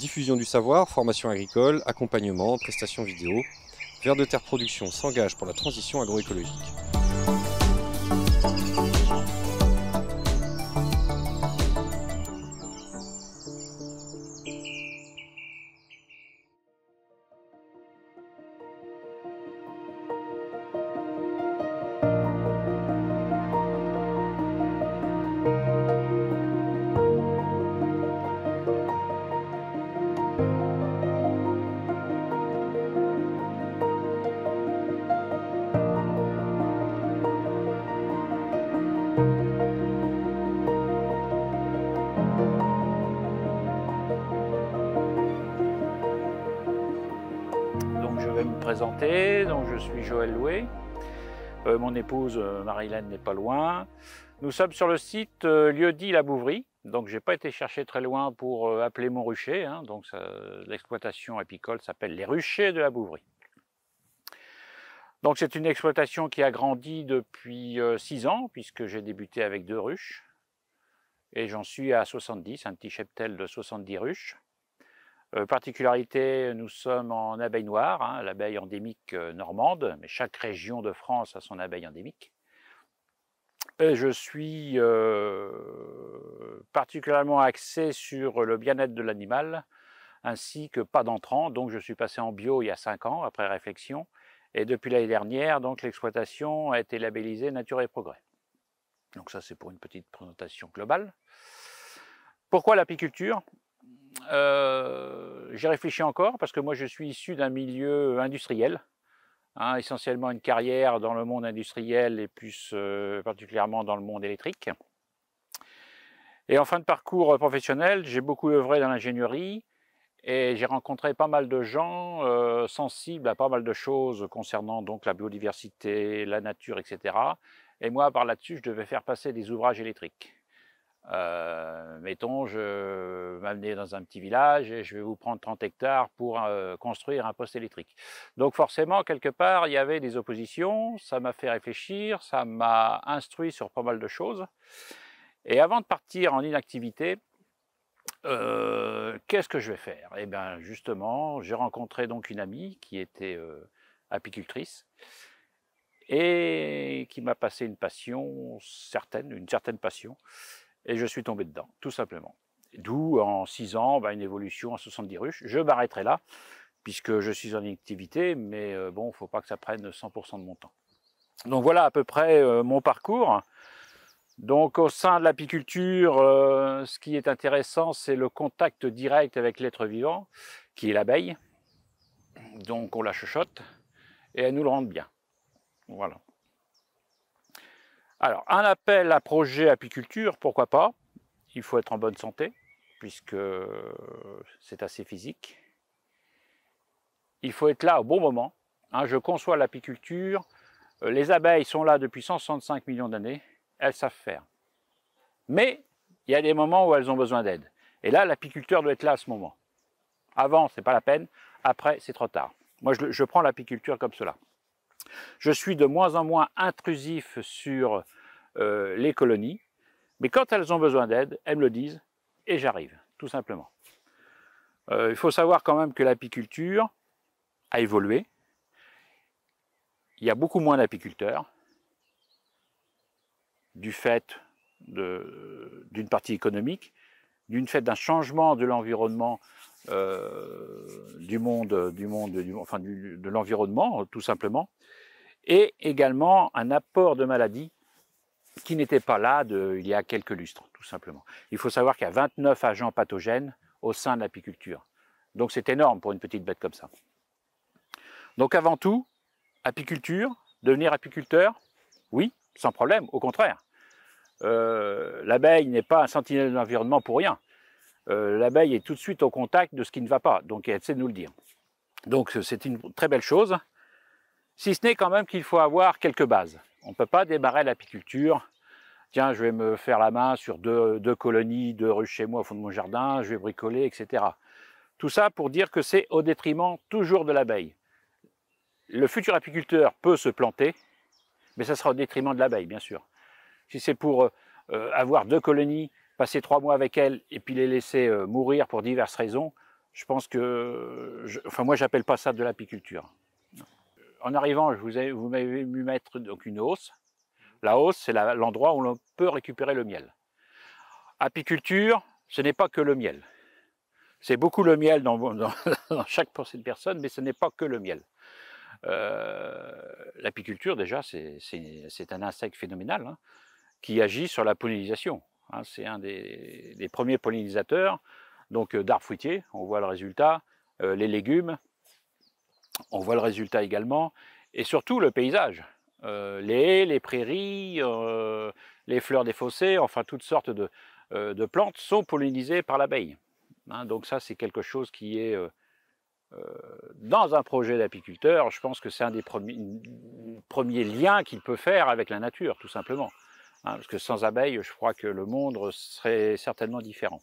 Diffusion du savoir, formation agricole, accompagnement, prestations vidéo. Vers de Terre Production s'engage pour la transition agroécologique. Euh, Marie-Hélène n'est pas loin. Nous sommes sur le site euh, lieu-dit La Bouvrie, donc j'ai pas été chercher très loin pour euh, appeler mon rucher. Hein. donc l'exploitation apicole s'appelle les ruchers de La Bouvrie. Donc c'est une exploitation qui a grandi depuis 6 ans, puisque j'ai débuté avec deux ruches. Et j'en suis à 70, un petit cheptel de 70 ruches. Euh, particularité, nous sommes en abeille noire, hein, l'abeille endémique euh, normande, mais chaque région de France a son abeille endémique. je suis euh, particulièrement axé sur le bien-être de l'animal, ainsi que pas d'entrant. donc je suis passé en bio il y a cinq ans, après réflexion, et depuis l'année dernière, donc l'exploitation a été labellisée Nature et Progrès. Donc ça c'est pour une petite présentation globale. Pourquoi l'apiculture euh, j'ai réfléchi encore parce que moi je suis issu d'un milieu industriel, hein, essentiellement une carrière dans le monde industriel et plus euh, particulièrement dans le monde électrique. Et en fin de parcours professionnel, j'ai beaucoup œuvré dans l'ingénierie et j'ai rencontré pas mal de gens euh, sensibles à pas mal de choses concernant donc la biodiversité, la nature, etc. Et moi, par là-dessus, je devais faire passer des ouvrages électriques. Euh, mettons, je vais m'amener dans un petit village et je vais vous prendre 30 hectares pour euh, construire un poste électrique. Donc forcément, quelque part, il y avait des oppositions, ça m'a fait réfléchir, ça m'a instruit sur pas mal de choses. Et avant de partir en inactivité, euh, qu'est-ce que je vais faire Eh bien justement, j'ai rencontré donc une amie qui était apicultrice et qui m'a passé une passion certaine, une certaine passion, et je suis tombé dedans, tout simplement. D'où, en 6 ans, bah, une évolution à 70 ruches. Je m'arrêterai là, puisque je suis en activité, mais euh, bon, il ne faut pas que ça prenne 100% de mon temps. Donc voilà à peu près euh, mon parcours. Donc au sein de l'apiculture, euh, ce qui est intéressant, c'est le contact direct avec l'être vivant, qui est l'abeille. Donc on la chuchote et elle nous le rend bien. Voilà. Alors, un appel à projet apiculture, pourquoi pas Il faut être en bonne santé, puisque euh, c'est assez physique. Il faut être là au bon moment. Hein. je conçois l'apiculture. Euh, les abeilles sont là depuis 165 millions d'années. Elles savent faire. Mais il y a des moments où elles ont besoin d'aide. Et là, l'apiculteur doit être là à ce moment. Avant, n'est pas la peine. Après, c'est trop tard. Moi, je prends l'apiculture comme cela. Je suis de moins en moins intrusif sur euh, les colonies, mais quand elles ont besoin d'aide, elles me le disent et j'arrive, tout simplement. Euh, il faut savoir quand même que l'apiculture a évolué. Il y a beaucoup moins d'apiculteurs du fait d'une partie économique, d'une fait d'un changement de l'environnement, euh, du monde, du monde, du, enfin de l'environnement tout simplement, et également un apport de maladies qui n'était pas là il y a quelques lustres, tout simplement. Il faut savoir qu'il y a 29 agents pathogènes au sein de l'apiculture. Donc c'est énorme pour une petite bête comme ça. Donc avant tout, apiculture, devenir apiculteur, oui, sans problème, au contraire. Euh, l'abeille n'est pas un sentinelle de l'environnement pour rien. Euh, l'abeille est tout de suite au contact de ce qui ne va pas, donc elle sait nous le dire. Donc c'est une très belle chose. Si ce n'est quand même qu'il faut avoir quelques bases. On ne peut pas démarrer l'apiculture. Tiens, je vais me faire la main sur deux, colonies, deux ruches chez moi au fond de mon jardin, je vais bricoler, etc. Tout ça pour dire que c'est au détriment toujours de l'abeille. Le futur apiculteur peut se planter, mais ça sera au détriment de l'abeille, bien sûr. Si c'est pour euh, avoir deux colonies, passer trois mois avec elles et puis les laisser euh, mourir pour diverses raisons, je pense que, enfin moi j'appelle pas ça de l'apiculture en arrivant, je vous, vous m'avez vu mettre donc une hausse. Mmh. La hausse, c'est l'endroit où l'on peut récupérer le miel. Apiculture, ce n'est pas que le miel. C'est beaucoup le miel dans, chaque pensée de personne, mais ce n'est pas que le miel. Euh, l'apiculture, déjà, c'est un insecte phénoménal hein, qui agit sur la pollinisation. Hein. c'est un des, premiers pollinisateurs, donc euh, d'arbres fruitiers, on voit le résultat, euh, les légumes, on voit le résultat également. Et surtout le paysage. Euh, les haies, les prairies, euh, les fleurs des fossés, enfin toutes sortes de, euh, plantes sont pollinisées par l'abeille. Hein, donc ça c'est quelque chose qui est dans un projet d'apiculteur, je pense que c'est un des premiers, liens qu'il peut faire avec la nature tout simplement. Hein, parce que sans abeilles, je crois que le monde serait certainement différent.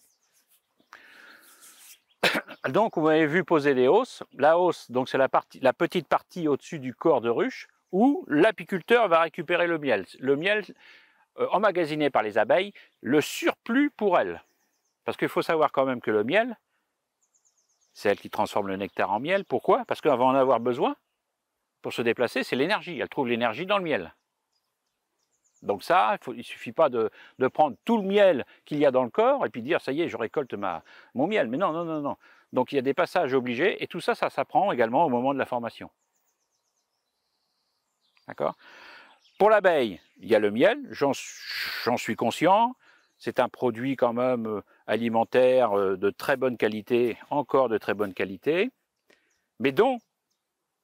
donc, vous m'avez vu poser les hausses. La hausse, donc c'est la, petite partie au-dessus du corps de ruche où l'apiculteur va récupérer le miel. Le miel euh, emmagasiné par les abeilles, le surplus pour elles. Parce qu'il faut savoir quand même que le miel, c'est elle qui transforme le nectar en miel. Pourquoi Parce qu'avant va en avoir besoin pour se déplacer, c'est l'énergie. Elle trouve l'énergie dans le miel. Donc ça, il ne suffit pas de, prendre tout le miel qu'il y a dans le corps et puis dire ça y est, je récolte mon miel. Mais non, non, non, non. Donc il y a des passages obligés et tout ça, ça s'apprend également au moment de la formation. D'accord Pour l'abeille, il y a le miel, j'en suis conscient. C'est un produit quand même euh, alimentaire euh, de très bonne qualité, encore de très bonne qualité, mais dont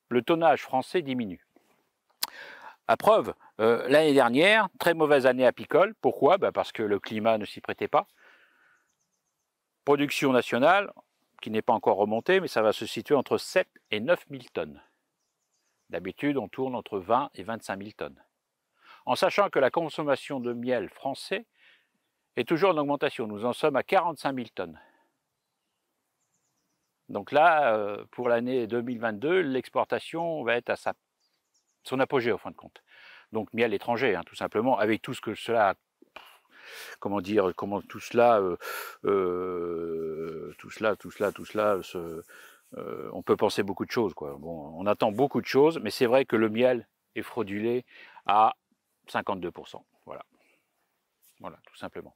le tonnage français diminue. À preuve, euh, l'année dernière, très mauvaise année apicole. Pourquoi bah, Parce que le climat ne s'y prêtait pas. Production nationale, qui n'est pas encore remontée, mais ça va se situer entre 7 et 9 000 tonnes. D'habitude, on tourne entre 20 et 25 000 tonnes. En sachant que la consommation de miel français est toujours en augmentation. Nous en sommes à 45 000 tonnes. Donc là, euh, pour l'année 2022, l'exportation va être à son apogée, au fin de compte donc miel étranger, hein, tout simplement, avec tout ce que cela comment dire, comment euh, euh, tout cela, tout cela, tout cela, tout euh, cela, on peut penser beaucoup de choses. Quoi. Bon, on attend beaucoup de choses, mais c'est vrai que le miel est fraudulé à 52%. Voilà, voilà, tout simplement.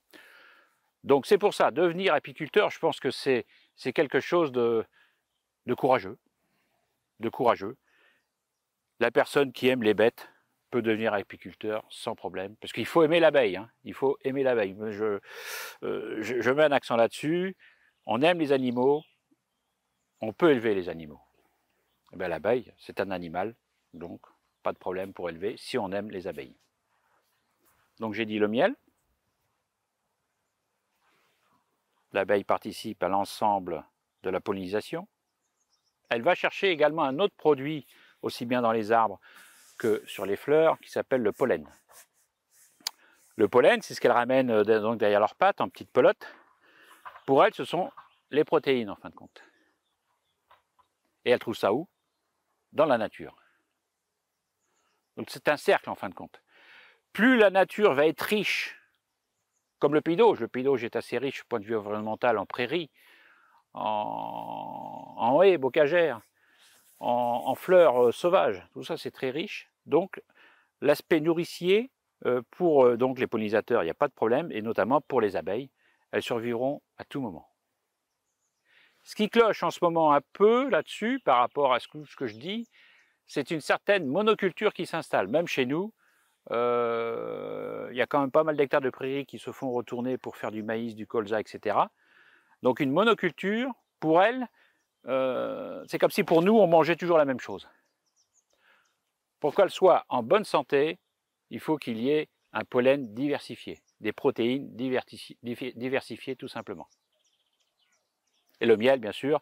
Donc c'est pour ça, devenir apiculteur, je pense que c'est quelque chose de, de courageux, de courageux. La personne qui aime les bêtes, devenir apiculteur sans problème, parce qu'il faut aimer l'abeille. Hein. Il faut aimer l'abeille. Euh, je, je mets un accent là-dessus. On aime les animaux, on peut élever les animaux. Eh ben, l'abeille, c'est un animal, donc pas de problème pour élever si on aime les abeilles. Donc j'ai dit le miel. L'abeille participe à l'ensemble de la pollinisation. Elle va chercher également un autre produit, aussi bien dans les arbres que sur les fleurs qui s'appelle le pollen. Le pollen, c'est ce qu'elles ramènent euh, donc derrière leurs pattes en petites pelotes. Pour elles, ce sont les protéines en fin de compte. Et elles trouvent ça où Dans la nature. Donc c'est un cercle en fin de compte. Plus la nature va être riche, comme le Pays le Pays est assez riche du point de vue environnemental en prairies, en, en haies bocagères, en, fleurs euh, sauvages. Tout ça, c'est très riche. Donc, l'aspect nourricier euh, pour euh, donc, les pollinisateurs, il n'y a pas de problème, et notamment pour les abeilles. Elles survivront à tout moment. Ce qui cloche en ce moment un peu là-dessus, par rapport à ce que, je dis, c'est une certaine monoculture qui s'installe. Même chez nous, il y a quand même pas mal d'hectares de prairies qui se font retourner pour faire du maïs, du colza, etc. Donc une monoculture, pour elle, euh, c'est comme si pour nous, on mangeait toujours la même chose. Pour qu'elle soit en bonne santé, il faut qu'il y ait un pollen diversifié, des protéines diversifiées tout simplement. Et le miel, bien sûr,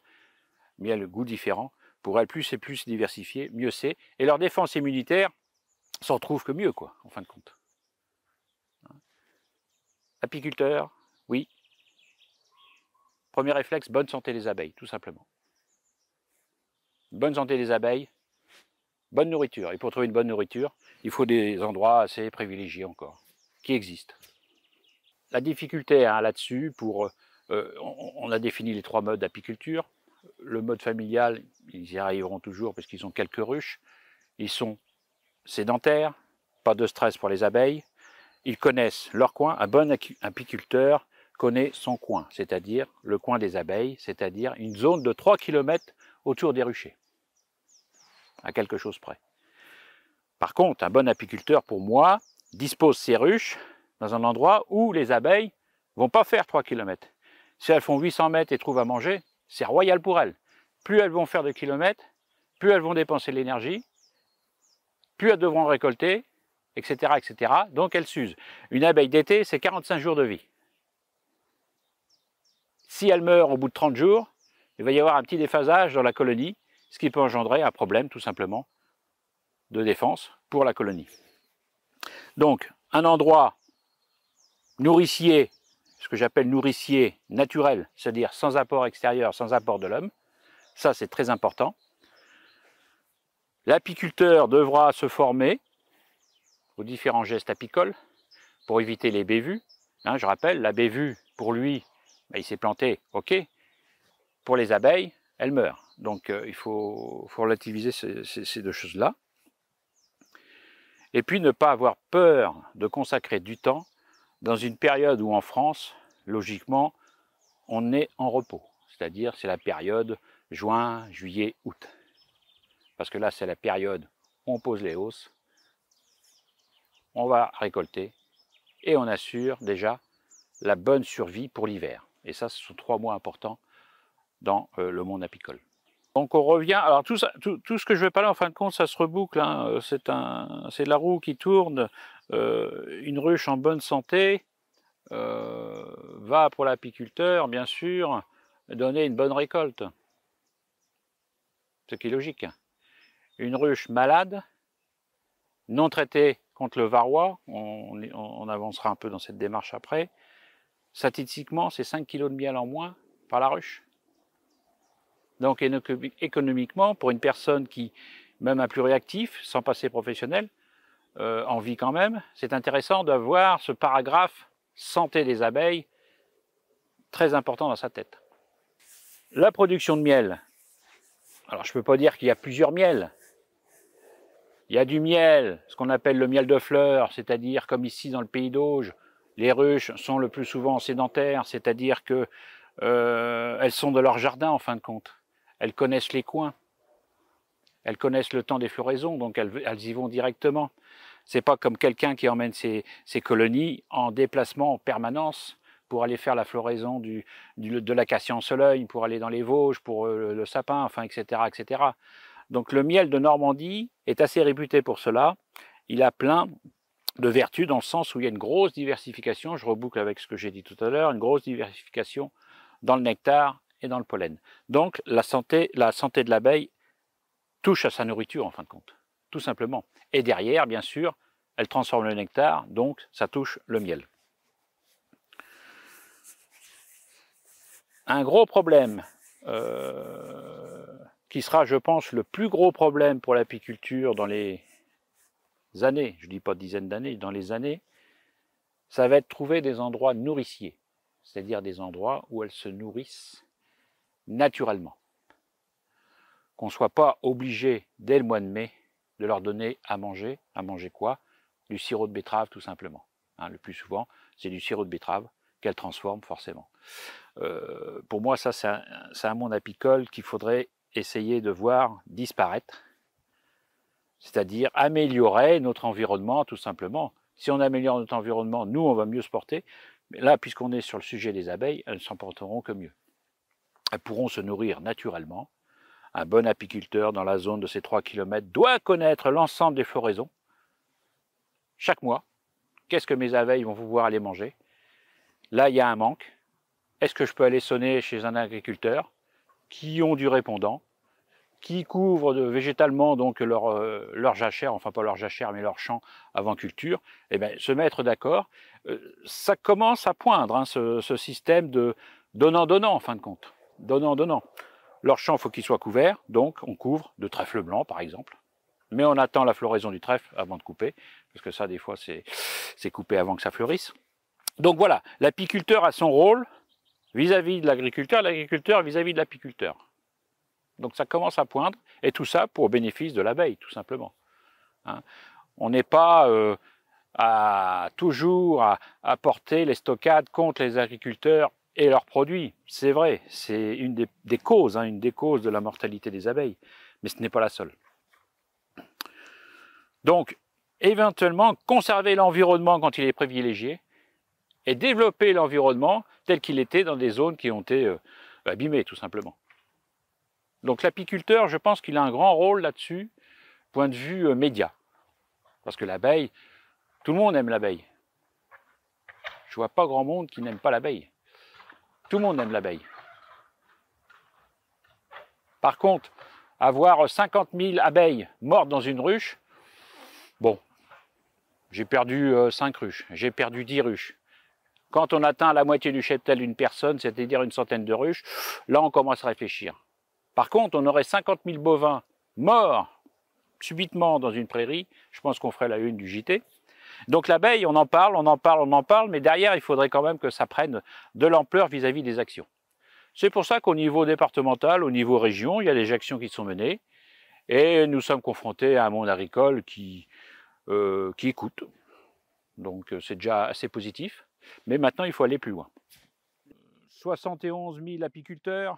miel le goût différent. Pour elle, plus c'est plus diversifié, mieux c'est. Et leur défense immunitaire s'en trouve que mieux, quoi, en fin de compte. Apiculteur, oui. Premier réflexe, bonne santé des abeilles, tout simplement bonne santé des abeilles, bonne nourriture. Et pour trouver une bonne nourriture, il faut des endroits assez privilégiés encore, qui existent. La difficulté hein, là-dessus, pour, euh, on, on, a défini les trois modes d'apiculture. Le mode familial, ils y arriveront toujours parce qu'ils ont quelques ruches. Ils sont sédentaires, pas de stress pour les abeilles. Ils connaissent leur coin. Un bon apiculteur connaît son coin, c'est-à-dire le coin des abeilles, c'est-à-dire une zone de 3 km autour des ruchers à quelque chose près. Par contre, un bon apiculteur, pour moi, dispose ses ruches dans un endroit où les abeilles vont pas faire 3 km. Si elles font 800 mètres et trouvent à manger, c'est royal pour elles. Plus elles vont faire de kilomètres, plus elles vont dépenser l'énergie, plus elles devront récolter, etc. etc. Donc elles s'usent. Une abeille d'été, c'est 45 jours de vie. Si elle meurt au bout de 30 jours, il va y avoir un petit déphasage dans la colonie ce qui peut engendrer un problème tout simplement de défense pour la colonie. Donc, un endroit nourricier, ce que j'appelle nourricier naturel, c'est-à-dire sans apport extérieur, sans apport de l'homme, ça c'est très important. L'apiculteur devra se former aux différents gestes apicoles pour éviter les bévues. Hein, je rappelle, la bévue, pour lui, bah, il s'est planté, ok. Pour les abeilles, elles meurent. Donc euh, il faut, relativiser ces, ces deux choses-là. Et puis ne pas avoir peur de consacrer du temps dans une période où en France, logiquement, on est en repos. C'est-à-dire c'est la période juin, juillet, août. Parce que là, c'est la période où on pose les hausses, on va récolter et on assure déjà la bonne survie pour l'hiver. Et ça, ce sont trois mois importants dans euh, le monde apicole. Donc on revient. Alors tout, tout, ce que je vais parler, en fin de compte, ça se reboucle. Hein. Euh, c'est un, la roue qui tourne. Euh, une ruche en bonne santé euh, va pour l'apiculteur, bien sûr, donner une bonne récolte. Ce qui est logique. Une ruche malade, non traitée contre le varroa, on, on avancera un peu dans cette démarche après, statistiquement, c'est 5 kg de miel en moins par la ruche. Donc économiquement, pour une personne qui, même un plus réactif, sans passé professionnel, euh, en vie quand même, c'est intéressant d'avoir ce paragraphe santé des abeilles très important dans sa tête. La production de miel. Alors je ne peux pas dire qu'il y a plusieurs miels. Il y a du miel, ce qu'on appelle le miel de fleurs, c'est-à-dire comme ici dans le pays d'Auge, les ruches sont le plus souvent sédentaires, c'est-à-dire qu'elles euh, sont de leur jardin en fin de compte. Elles connaissent les coins. Elles connaissent le temps des floraisons, donc elles, y vont directement. C'est pas comme quelqu'un qui emmène ses, colonies en déplacement en permanence pour aller faire la floraison de l'acacia en soleil, pour aller dans les Vosges, pour euh, le, sapin, enfin, etc., etc. Donc le miel de Normandie est assez réputé pour cela. Il a plein de vertus dans le sens où il y a une grosse diversification, je reboucle avec ce que j'ai dit tout à l'heure, une grosse diversification dans le nectar et dans le pollen. Donc la santé, la santé de l'abeille touche à sa nourriture en fin de compte, tout simplement. Et derrière, bien sûr, elle transforme le nectar, donc ça touche le miel. Un gros problème, euh, qui sera, je pense, le plus gros problème pour l'apiculture dans les années, je ne dis pas dizaines d'années, dans les années, ça va être trouver des endroits nourriciers, c'est-à-dire des endroits où elles se nourrissent naturellement. Qu'on ne soit pas obligé, dès le mois de mai, de leur donner à manger. À manger quoi Du sirop de betterave, tout simplement. Hein, le plus souvent, c'est du sirop de betterave qu'elles transforment, forcément. Euh, pour moi, ça, c'est un, un, monde apicole qu'il faudrait essayer de voir disparaître. C'est-à-dire améliorer notre environnement, tout simplement. Si on améliore notre environnement, nous, on va mieux se porter. Mais là, puisqu'on est sur le sujet des abeilles, elles s'en porteront que mieux pourront se nourrir naturellement. Un bon apiculteur dans la zone de ces 3 km doit connaître l'ensemble des floraisons. Chaque mois, qu'est-ce que mes abeilles vont pouvoir aller manger Là, il y a un manque. Est-ce que je peux aller sonner chez un agriculteur qui ont du répondant, qui couvre végétalement donc leur, euh, jachère, enfin pas leur jachère mais leur champ avant culture, et eh bien, se mettre d'accord, euh, ça commence à poindre hein, ce système de donnant-donnant en fin de compte donnant, donnant. Leur champ, faut qu'il soit couvert, donc on couvre de trèfle blanc, par exemple. Mais on attend la floraison du trèfle avant de couper, parce que ça, des fois, c'est coupé avant que ça fleurisse. Donc voilà, l'apiculteur a son rôle vis-à-vis de l'agriculteur, l'agriculteur vis-à-vis de l'apiculteur. Donc ça commence à poindre, et tout ça pour bénéfice de l'abeille, tout simplement. Hein. on n'est pas euh, à, toujours à porter les stockades contre les agriculteurs et leurs produits. C'est vrai, c'est une des, causes, hein, une des causes de la mortalité des abeilles, mais ce n'est pas la seule. Donc, éventuellement, conserver l'environnement quand il est privilégié et développer l'environnement tel qu'il était dans des zones qui ont été euh, abîmées, tout simplement. Donc l'apiculteur, je pense qu'il a un grand rôle là-dessus, point de vue euh, média. Parce que l'abeille, tout le monde aime l'abeille. Je vois pas grand monde qui n'aime pas l'abeille. Tout le monde aime l'abeille. Par contre, avoir 50 000 abeilles mortes dans une ruche, bon, j'ai perdu 5 euh, ruches, j'ai perdu 10 ruches. Quand on atteint la moitié du cheptel d'une personne, c'est-à-dire une centaine de ruches, là on commence à réfléchir. Par contre, on aurait 50 000 bovins morts subitement dans une prairie, je pense qu'on ferait la une du JT, donc l'abeille, on en parle, on en parle, on en parle, mais derrière, il faudrait quand même que ça prenne de l'ampleur vis-à-vis des actions. C'est pour ça qu'au niveau départemental, au niveau région, il y a des actions qui sont menées, et nous sommes confrontés à un monde agricole qui, euh, qui écoute. Donc euh, c'est déjà assez positif, mais maintenant il faut aller plus loin. 71 000 apiculteurs,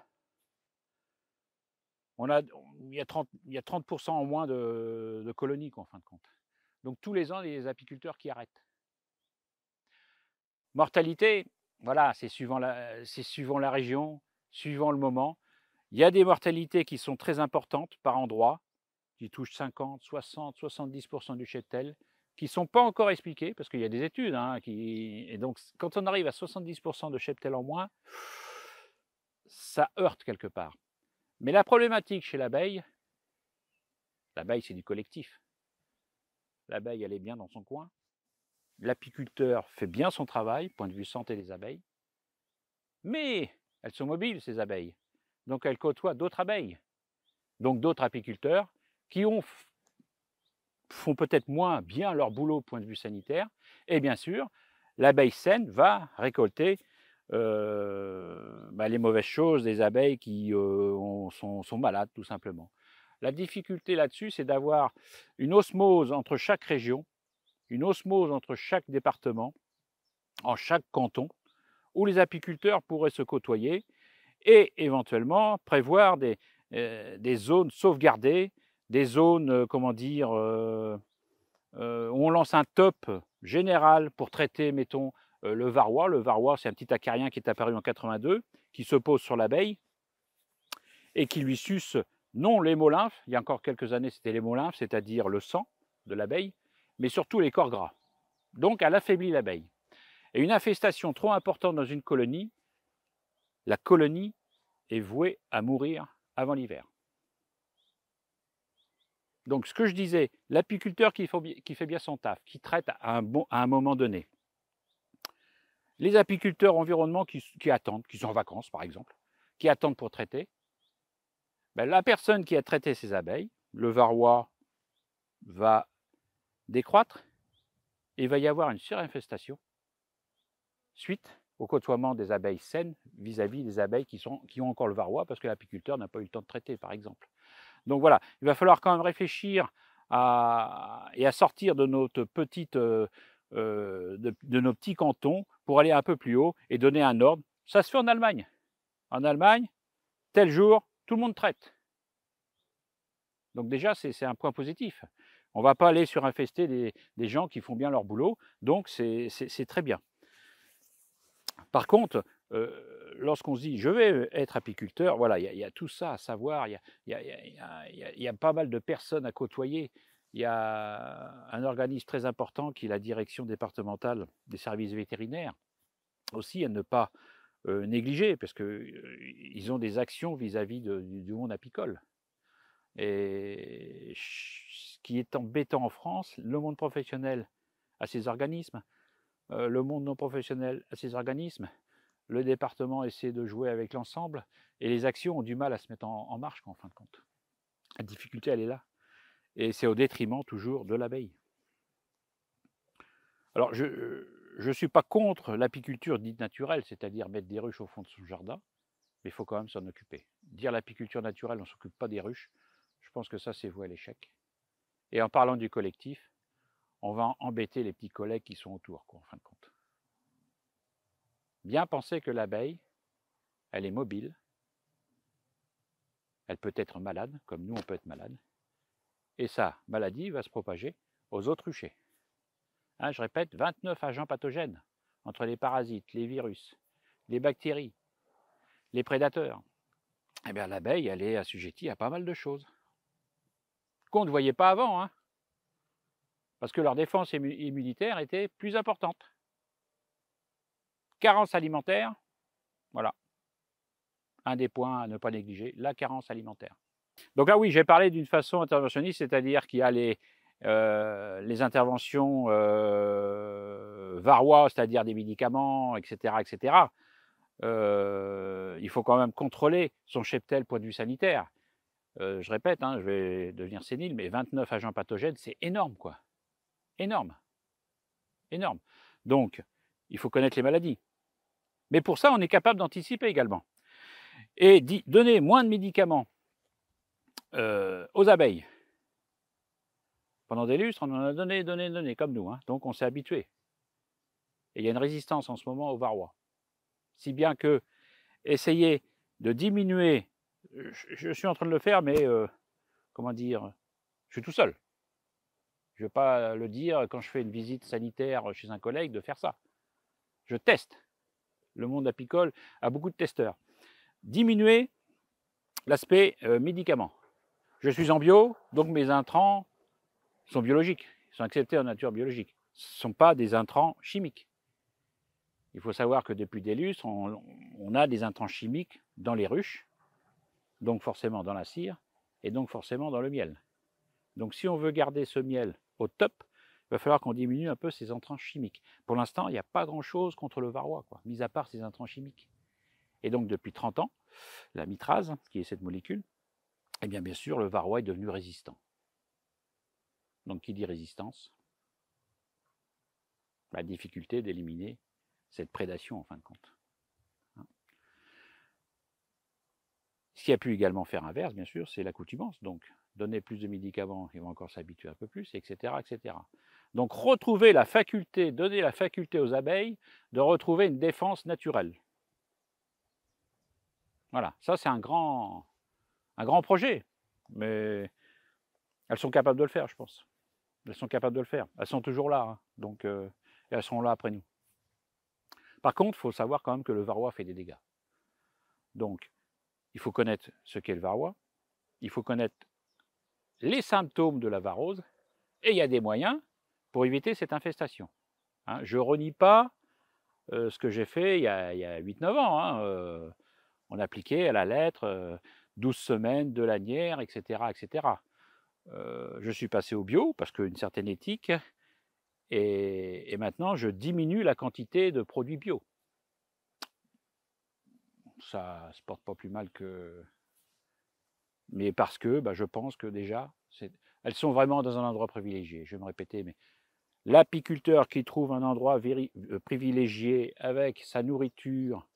on a, il, y a 30, en moins de, colonies, en fin de compte. Donc tous les ans, il y a des apiculteurs qui arrêtent. Mortalité, voilà, c'est suivant, la, région, suivant le moment. Il y a des mortalités qui sont très importantes par endroit, qui touchent 50, 60, 70% du cheptel, qui ne sont pas encore expliquées, parce qu'il y a des études. Hein, et donc, quand on arrive à 70% de cheptel en moins, ça heurte quelque part. Mais la problématique chez l'abeille, l'abeille c'est du collectif l'abeille, elle est bien dans son coin. L'apiculteur fait bien son travail, point de vue santé des abeilles. Mais elles sont mobiles, ces abeilles. Donc elles côtoient d'autres abeilles. Donc d'autres apiculteurs qui ont, font peut-être moins bien leur boulot, point de vue sanitaire. Et bien sûr, l'abeille saine va récolter euh, bah, les mauvaises choses des abeilles qui euh, sont malades, tout simplement. La difficulté là-dessus, c'est d'avoir une osmose entre chaque région, une osmose entre chaque département, en chaque canton, où les apiculteurs pourraient se côtoyer et éventuellement prévoir des, euh, des zones sauvegardées, des zones, euh, comment dire, euh, où on lance un top général pour traiter, mettons, le varroa. Le varroa, c'est un petit acarien qui est apparu en 82, qui se pose sur l'abeille et qui lui suce non les lymphes, il y a encore quelques années c'était les molymphes, c'est-à-dire le sang de l'abeille, mais surtout les corps gras. Donc elle affaiblit l'abeille. Et une infestation trop importante dans une colonie, la colonie est vouée à mourir avant l'hiver. Donc ce que je disais, l'apiculteur qui, fait bien son taf, qui traite à un, moment donné. Les apiculteurs environnement qui attendent, qui sont en vacances par exemple, qui attendent pour traiter. Ben, la personne qui a traité ces abeilles, le varroa, va décroître et il va y avoir une surinfestation suite au côtoiement des abeilles saines vis-à-vis des abeilles qui, ont encore le varroa parce que l'apiculteur n'a pas eu le temps de traiter, par exemple. Donc voilà, il va falloir quand même réfléchir et à sortir de, notre petite, euh, euh, de nos petits cantons pour aller un peu plus haut et donner un ordre. Ça se fait en Allemagne. En Allemagne, tel jour, tout le monde traite. Donc déjà, c'est un point positif. On ne va pas aller sur infester des, des, gens qui font bien leur boulot, donc c'est très bien. Par contre, euh, lorsqu'on se dit je vais être apiculteur, voilà, il y, a tout ça à savoir, il y, y a, pas mal de personnes à côtoyer. Il y a un organisme très important qui est la direction départementale des services vétérinaires, aussi à ne pas euh, négligés, parce qu'ils ont des actions vis-à-vis du monde apicole. Et ce qui est embêtant en France, le monde professionnel a ses organismes, le monde non professionnel a ses organismes, le département essaie de jouer avec l'ensemble, et les actions ont du mal à se mettre en, en marche, en fin de compte. La difficulté, elle est là. Et c'est au détriment toujours de l'abeille. Alors, je, je ne suis pas contre l'apiculture dite naturelle, c'est-à-dire mettre des ruches au fond de son jardin, mais il faut quand même s'en occuper. Dire l'apiculture naturelle, on ne s'occupe pas des ruches, je pense que ça, c'est voué à l'échec. Et en parlant du collectif, on va embêter les petits collègues qui sont autour, en fin de compte. Bien penser que l'abeille, elle est mobile, elle peut être malade, comme nous on peut être malade, et sa maladie va se propager aux autres ruchers. Ah, je répète, 29 agents pathogènes entre les parasites, les virus, les bactéries, les prédateurs. Eh bien, l'abeille, elle est assujettie à pas mal de choses qu'on ne voyait pas avant, hein, parce que leur défense immunitaire était plus importante. Carence alimentaire, voilà. Un des points à ne pas négliger, la carence alimentaire. Donc là, oui, j'ai parlé d'une façon interventionniste, c'est-à-dire qu'il y a les, euh, les interventions euh, varois, c'est-à-dire des médicaments, etc., etc. Euh, il faut quand même contrôler son cheptel point de vue sanitaire. Euh, je répète, hein, je vais devenir sénile, mais 29 agents pathogènes, c'est énorme, quoi. Énorme. Énorme. Donc, il faut connaître les maladies. Mais pour ça, on est capable d'anticiper également. Et donner moins de médicaments aux abeilles, pendant des lustres, on en a donné, donné, donné, comme nous. Hein. Donc on s'est habitué. Et il y a une résistance en ce moment au varroa. Si bien que essayer de diminuer, je, suis en train de le faire, mais euh, comment dire, je suis tout seul. Je ne vais pas le dire quand je fais une visite sanitaire chez un collègue de faire ça. Je teste. Le monde apicole a beaucoup de testeurs. Diminuer l'aspect euh, médicament. Je suis en bio, donc mes intrants, sont biologiques, sont acceptés en nature biologique. Ce ne sont pas des intrants chimiques. Il faut savoir que depuis des lustres, on, a des intrants chimiques dans les ruches, donc forcément dans la cire, et donc forcément dans le miel. Donc si on veut garder ce miel au top, il va falloir qu'on diminue un peu ces intrants chimiques. Pour l'instant, il n'y a pas grand-chose contre le varroa, quoi, mis à part ces intrants chimiques. Et donc depuis 30 ans, la mitrase, qui est cette molécule, eh bien bien sûr, le varroa est devenu résistant. Donc qui dit résistance La difficulté d'éliminer cette prédation en fin de compte. Hein. Ce qui a pu également faire inverse, bien sûr, c'est l'accoutumance. Donc, donner plus de médicaments, ils vont encore s'habituer un peu plus, etc., etc. Donc, retrouver la faculté, donner la faculté aux abeilles de retrouver une défense naturelle. Voilà, ça c'est un grand, un grand projet, mais elles sont capables de le faire, je pense. Elles sont capables de le faire. Elles sont toujours là, hein. donc euh, elles seront là après nous. Par contre, il faut savoir quand même que le varroa fait des dégâts. Donc, il faut connaître ce qu'est le varroa, il faut connaître les symptômes de la varrose, et il y a des moyens pour éviter cette infestation. Je hein. je renie pas euh, ce que j'ai fait il y a, 8-9 ans. on hein, euh, appliquait à la lettre 12 semaines de lanière, etc. etc. Euh, je suis passé au bio parce qu'une certaine éthique, et, maintenant je diminue la quantité de produits bio. Ça se porte pas plus mal que. Mais parce que bah, je pense que déjà, elles sont vraiment dans un endroit privilégié. Je vais me répéter, mais l'apiculteur qui trouve un endroit euh, privilégié avec sa nourriture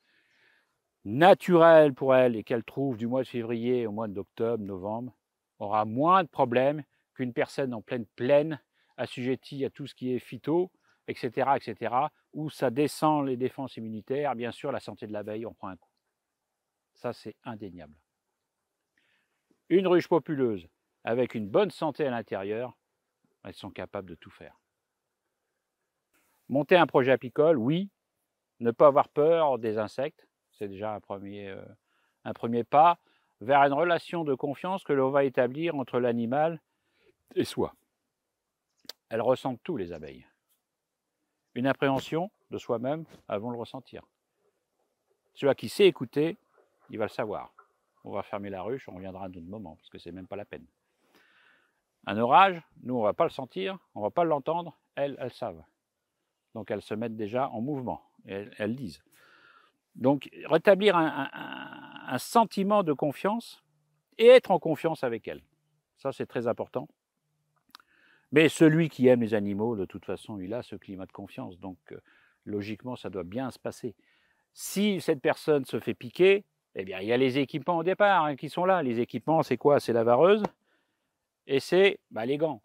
naturelle pour elle et qu'elle trouve du mois de février au mois d'octobre, novembre, aura moins de problèmes qu'une personne en pleine plaine assujettie à tout ce qui est phyto, etc., etc., où ça descend les défenses immunitaires. Bien sûr, la santé de l'abeille, on prend un coup. Ça, c'est indéniable. Une ruche populeuse avec une bonne santé à l'intérieur, elles sont capables de tout faire. Monter un projet apicole, oui. Ne pas avoir peur des insectes, c'est déjà un premier, euh, un premier pas vers une relation de confiance que l'on va établir entre l'animal et soi. Elles ressentent tout, les abeilles. Une appréhension de soi-même avant le ressentir. Celui qui sait écouter, il va le savoir. On va fermer la ruche, on reviendra à un moment, parce que ce n'est même pas la peine. Un orage, nous, on va pas le sentir, on va pas l'entendre, elles, elles savent. Donc elles se mettent déjà en mouvement, elles, disent. Donc rétablir un un sentiment de confiance et être en confiance avec elle. Ça, c'est très important. Mais celui qui aime les animaux, de toute façon, il a ce climat de confiance. Donc, euh, logiquement, ça doit bien se passer. Si cette personne se fait piquer, eh bien, il y a les équipements au départ hein, qui sont là. Les équipements, c'est quoi C'est la vareuse et c'est bah, les gants.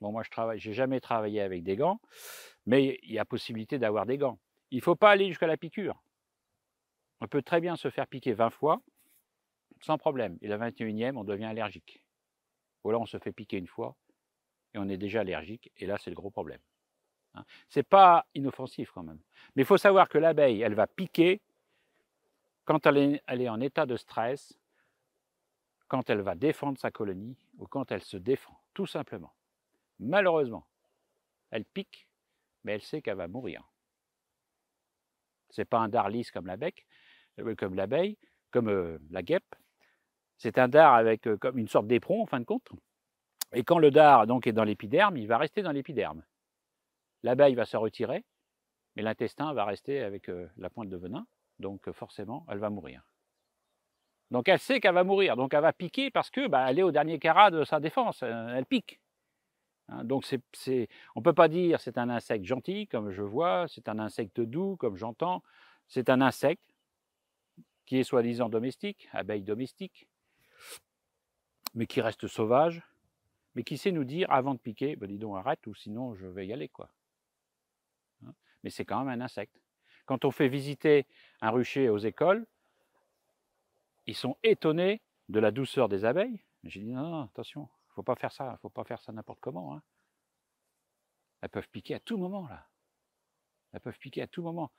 Bon, moi, je travaille, j'ai jamais travaillé avec des gants, mais il y a possibilité d'avoir des gants. Il faut pas aller jusqu'à la piqûre. On peut très bien se faire piquer 20 fois sans problème. Et la 21e, on devient allergique. Ou alors on se fait piquer une fois et on est déjà allergique. Et là, c'est le gros problème. Ce hein. c'est pas inoffensif quand même. Mais il faut savoir que l'abeille, elle va piquer quand elle est, en état de stress, quand elle va défendre sa colonie ou quand elle se défend, tout simplement. Malheureusement, elle pique, mais elle sait qu'elle va mourir. n'est pas un darlis comme la bec, eh ben, comme l'abeille, comme la guêpe. C'est un dard avec comme une sorte d'éperon en fin de compte. Et quand le dard donc est dans l'épiderme, il va rester dans l'épiderme. L'abeille va se retirer, mais l'intestin va rester avec la pointe de venin, donc forcément elle va mourir. Donc elle sait qu'elle va mourir, donc elle va piquer parce qu'elle bah, est au dernier carat de sa défense, hein, elle pique. Hein. donc on ne peut pas dire c'est un insecte gentil comme je vois, c'est un insecte doux comme j'entends, c'est un insecte qui est soi-disant domestique, abeille domestique, mais qui reste sauvage, mais qui sait nous dire avant de piquer, ben dis donc arrête ou sinon je vais y aller quoi. Hein? mais c'est quand même un insecte. Quand on fait visiter un rucher aux écoles, ils sont étonnés de la douceur des abeilles. J'ai dit non, non, attention, faut pas faire ça, faut pas faire ça n'importe comment. Hein. Elles peuvent piquer à tout moment là. Elles peuvent piquer à tout moment.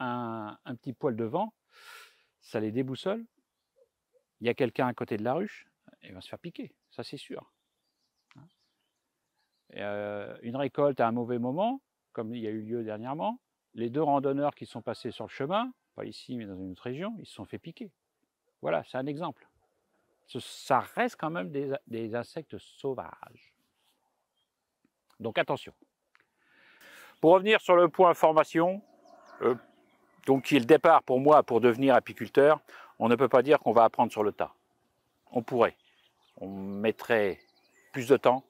Un, un petit poil de vent, ça les déboussole. Il y a quelqu'un à côté de la ruche, il va se faire piquer, ça c'est sûr. Hein. Euh, une récolte à un mauvais moment, comme il y a eu lieu dernièrement, les deux randonneurs qui sont passés sur le chemin, pas ici mais dans une autre région, ils se sont fait piquer. Voilà, c'est un exemple. ça reste quand même des, insectes sauvages. Donc attention. Pour revenir sur le point formation, euh, donc qui est le départ pour moi pour devenir apiculteur, on ne peut pas dire qu'on va apprendre sur le tas. On pourrait. On mettrait plus de temps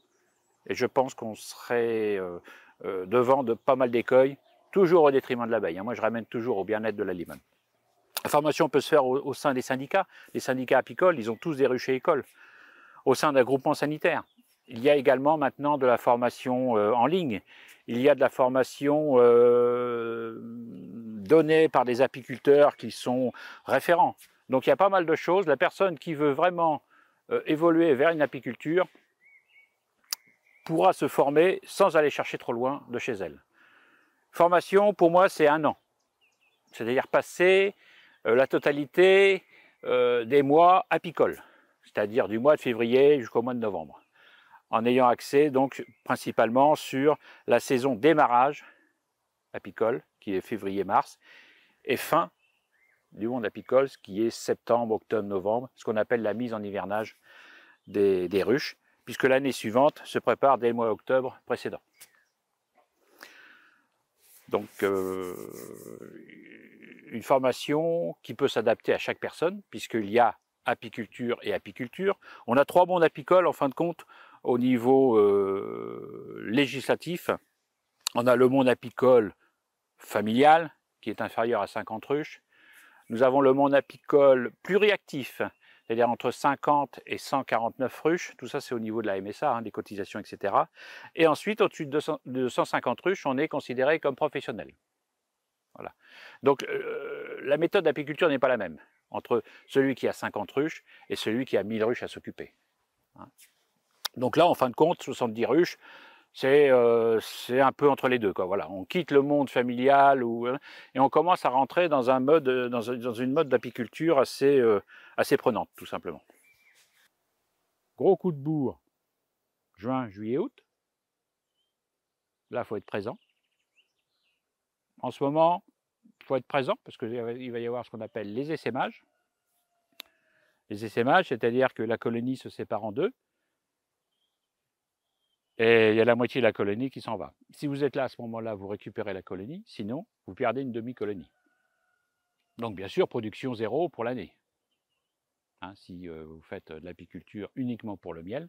et je pense qu'on serait euh, euh, devant de pas mal d'écueils, toujours au détriment de l'abeille. Hein. Moi, je ramène toujours au bien-être de la La formation peut se faire au, sein des syndicats. Les syndicats apicoles, ils ont tous des ruchers écoles. Au sein d'un groupement sanitaire. Il y a également maintenant de la formation euh, en ligne. Il y a de la formation données par des apiculteurs qui sont référents. Donc il y a pas mal de choses. La personne qui veut vraiment euh, évoluer vers une apiculture pourra se former sans aller chercher trop loin de chez elle. Formation, pour moi, c'est un an. C'est-à-dire passer euh, la totalité euh, des mois apicoles, c'est-à-dire du mois de février jusqu'au mois de novembre, en ayant accès donc principalement sur la saison démarrage apicole, qui est février-mars, et fin du monde apicole, ce qui est septembre, octobre, novembre, ce qu'on appelle la mise en hivernage des, ruches, puisque l'année suivante se prépare dès le mois octobre précédent. Donc, euh, une formation qui peut s'adapter à chaque personne, puisqu'il y a apiculture et apiculture. On a trois mondes apicoles, en fin de compte, au niveau euh, législatif. On a le monde apicole familial, qui est inférieur à 50 ruches. Nous avons le monde apicole pluriactif, c'est-à-dire entre 50 et 149 ruches. Tout ça, c'est au niveau de la MSA, hein, des cotisations, etc. Et ensuite, au-dessus de 250 ruches, on est considéré comme professionnel. Voilà. Donc, euh, la méthode d'apiculture n'est pas la même entre celui qui a 50 ruches et celui qui a 1000 ruches à s'occuper. Hein. Donc là, en fin de compte, 70 ruches, euh, c'est un peu entre les deux. Quoi. Voilà, on quitte le monde familial hein, et on commence à rentrer dans, un mode, euh, une mode d'apiculture assez, euh, assez prenante, tout simplement. Gros coup de bourre, juin, juillet, août. Là, il faut être présent. En ce moment, il faut être présent parce qu'il va y avoir ce qu'on appelle les essaimages. Les essaimages, c'est-à-dire que la colonie se sépare en deux. Et il y a la moitié de la colonie qui s'en va. Si vous êtes là à ce moment-là, vous récupérez la colonie, sinon vous perdez une demi-colonie. Donc bien sûr, production zéro pour l'année. Hein, si euh, vous faites euh, de l'apiculture uniquement pour le miel,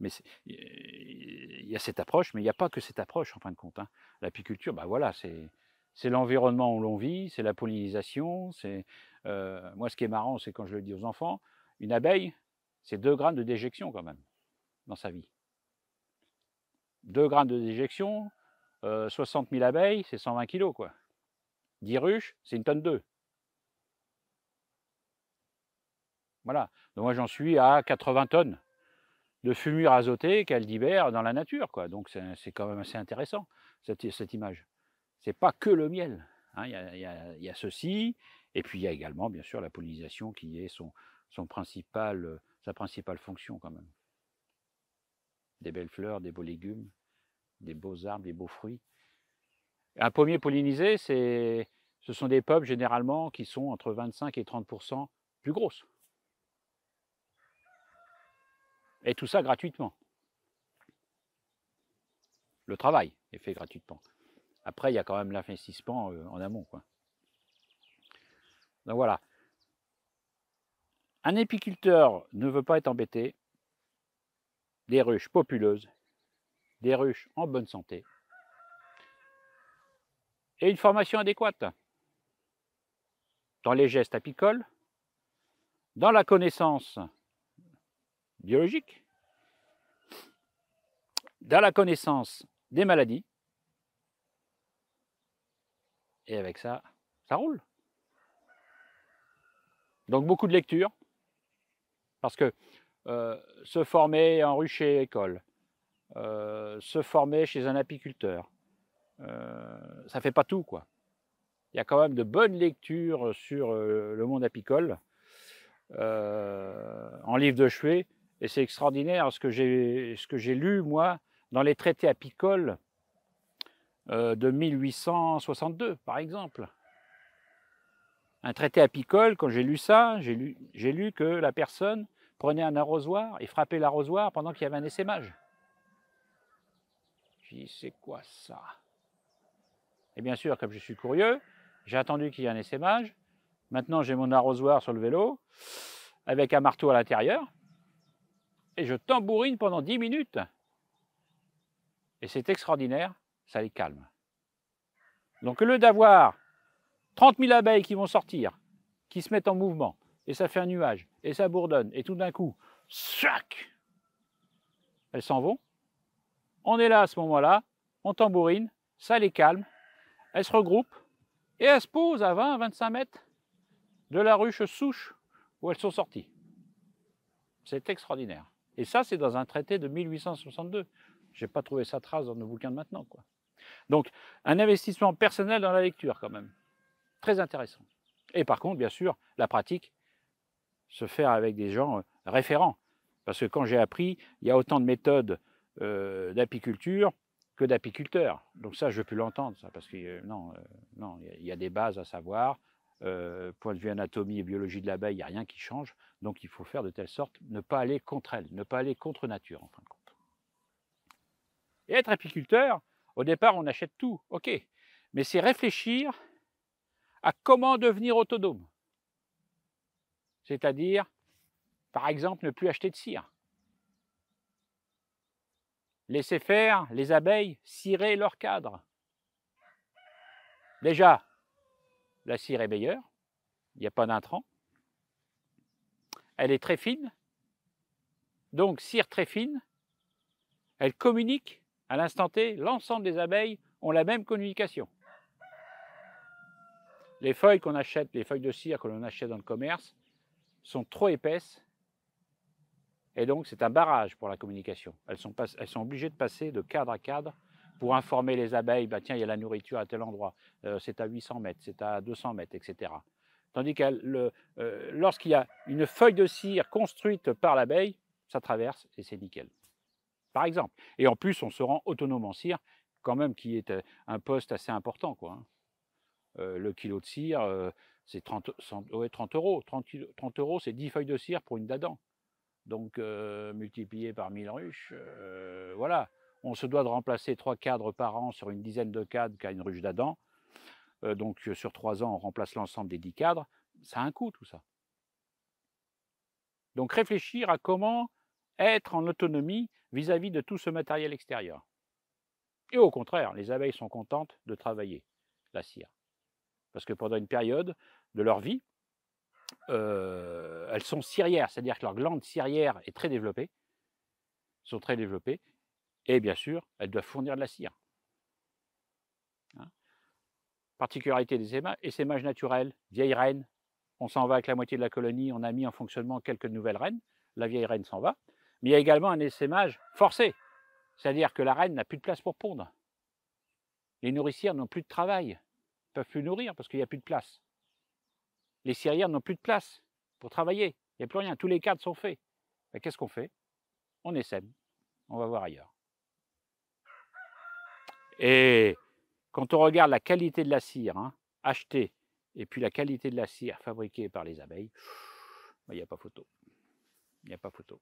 mais il y a cette approche, mais il n'y a pas que cette approche en fin de compte. Hein. L'apiculture, ben voilà, c'est l'environnement où l'on vit, c'est la pollinisation. C'est euh, moi, ce qui est marrant, c'est quand je le dis aux enfants, une abeille, c'est deux grammes de déjection quand même dans sa vie. Deux grammes de déjection, 60 euh, 000 abeilles, c'est 120 kg. Quoi. 10 ruches, c'est une tonne 2. Voilà. Donc moi j'en suis à 80 tonnes de fumure azotée qu'elle libère dans la nature. Quoi. Donc c'est quand même assez intéressant, cette, image. C'est pas que le miel. Hein. Il y, a ceci, et puis il y a également, bien sûr, la pollinisation qui est son, son principal, sa principale fonction quand même des belles fleurs, des beaux légumes, des beaux arbres, des beaux fruits. Un pommier pollinisé, c'est, ce sont des peuples généralement qui sont entre 25 et 30 plus grosses. Et tout ça gratuitement. Le travail est fait gratuitement. Après, il y a quand même l'investissement euh, en amont. Quoi. Donc voilà. Un épiculteur ne veut pas être embêté des ruches populeuses, des ruches en bonne santé et une formation adéquate dans les gestes apicoles, dans la connaissance biologique, dans la connaissance des maladies. Et avec ça, ça roule. Donc beaucoup de lecture, parce que euh, se former en rucher-école, euh, se former chez un apiculteur. Euh, ça ne fait pas tout, quoi. Il y a quand même de bonnes lectures sur le monde apicole en livre de Chouet, Et c'est extraordinaire ce que j'ai lu, moi, dans les traités apicoles de 1862, par exemple. Un traité apicole, quand j'ai lu ça, j'ai lu, lu, que la personne Prenez un arrosoir et frappez l'arrosoir pendant qu'il y avait un essaimage. Je dis, c'est quoi ça Et bien sûr, comme je suis curieux, j'ai attendu qu'il y ait un essaimage. Maintenant, j'ai mon arrosoir sur le vélo, avec un marteau à l'intérieur, et je tambourine pendant 10 minutes. Et c'est extraordinaire, ça les calme. Donc, le d'avoir 30 000 abeilles qui vont sortir, qui se mettent en mouvement, et ça fait un nuage, et ça bourdonne. Et tout d'un coup, sac Elles s'en vont. On est là à ce moment-là, on tambourine, ça les calme, elles se regroupent et elles se posent à 20-25 mètres de la ruche souche où elles sont sorties. C'est extraordinaire. Et ça, c'est dans un traité de 1862. Je n'ai pas trouvé sa trace dans nos bouquins de maintenant. Quoi. Donc, un investissement personnel dans la lecture, quand même. Très intéressant. Et par contre, bien sûr, la pratique se faire avec des gens euh, référents. Parce que quand j'ai appris, il y a autant de méthodes euh, d'apiculture que d'apiculteurs. Donc ça, je plus l'entendre, ça, parce que euh, non, non, il y, a des bases à savoir. point de vue anatomie et biologie de l'abeille, il n'y a rien qui change. Donc il faut faire de telle sorte, ne pas aller contre elle, ne pas aller contre nature, en fin de compte. Et être apiculteur, au départ, on achète tout, ok. Mais c'est réfléchir à comment devenir autonome c'est-à-dire, par exemple, ne plus acheter de cire. Laisser faire les abeilles cirer leur cadre. Déjà, la cire est meilleure, il n'y a pas d'intrant. Elle est très fine, donc cire très fine. Elle communique à l'instant T, l'ensemble des abeilles ont la même communication. Les feuilles qu'on achète, les feuilles de cire que l'on achète dans le commerce, sont trop épaisses et donc c'est un barrage pour la communication. Elles sont, elles sont obligées de passer de cadre à cadre pour informer les abeilles, bah tiens, il y a la nourriture à tel endroit, euh, c'est à 800 mètres, c'est à 200 mètres, etc. Tandis que euh, lorsqu'il y a une feuille de cire construite par l'abeille, ça traverse et c'est nickel. Par exemple. Et en plus, on se rend autonome en cire, quand même, qui est euh, un poste assez important. Quoi. Hein. le kilo de cire, c'est 30, euros. 30, euros, c'est 10 feuilles de cire pour une d'Adam. Donc, euh, multiplié par 1000 ruches, euh, voilà. On se doit de remplacer 3 cadres par an sur une dizaine de cadres qu'a une ruche d'Adam. Euh, donc, sur 3 ans, on remplace l'ensemble des 10 cadres. Ça a un coût, tout ça. Donc, réfléchir à comment être en autonomie vis à -vis de tout ce matériel extérieur. Et au contraire, les abeilles sont contentes de travailler la cire parce que pendant une période de leur vie, elles sont cirières, c'est-à-dire que leur glande cirière est très développée, sont très développées, et bien sûr, elles doivent fournir de la cire. Hein. Particularité des Et essaimages naturels, vieille reine, on s'en va avec la moitié de la colonie, on a mis en fonctionnement quelques nouvelles reines, la vieille reine s'en va, mais il y a également un essaimage forcé, c'est-à-dire que la reine n'a plus de place pour pondre. Les nourricières n'ont plus de travail, peuvent plus nourrir parce qu'il n'y a plus de place. Les Syriens n'ont plus de place pour travailler. Il n'y a plus rien. Tous les cadres sont faits. Ben, qu'est-ce qu'on fait On essaie. On va voir ailleurs. Et quand on regarde la qualité de la cire hein, achetée et puis la qualité de la cire fabriquée par les abeilles, ben, il n'y a pas photo. Il n'y a pas photo.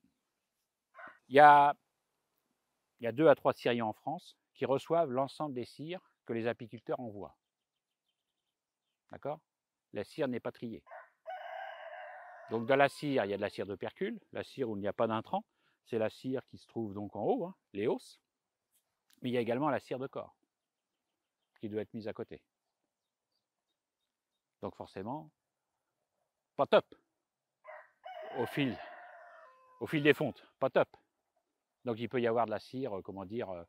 Il y a, deux à trois syriens en France qui reçoivent l'ensemble des cires que les apiculteurs envoient. D'accord La cire n'est pas triée. Donc dans la cire, il y a de la cire de percule, la cire où il n'y a pas d'intrant, c'est la cire qui se trouve donc en haut, hein, les os. mais il y a également la cire de corps qui doit être mise à côté. Donc forcément, pas top au fil, au fil des fontes, pas top. Donc il peut y avoir de la cire, euh, comment dire, euh,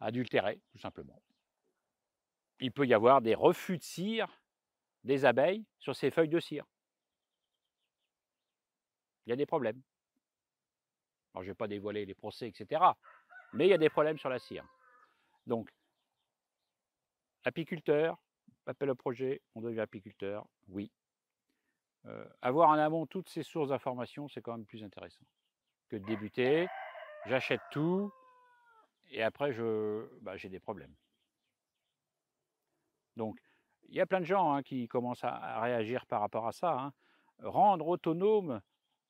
adultérée, tout simplement il peut y avoir des refus de cire des abeilles sur ces feuilles de cire. Il y a des problèmes. Alors, je ne vais pas dévoiler les procès, etc. Mais il y a des problèmes sur la cire. Donc, apiculteur, appel au projet, on devient apiculteur, oui. Euh, avoir en amont toutes ces sources d'informations, c'est quand même plus intéressant que de débuter, j'achète tout, et après, bah, j'ai des problèmes. Donc, il y a plein de gens hein, qui commencent à réagir par rapport à ça. Hein. Rendre autonome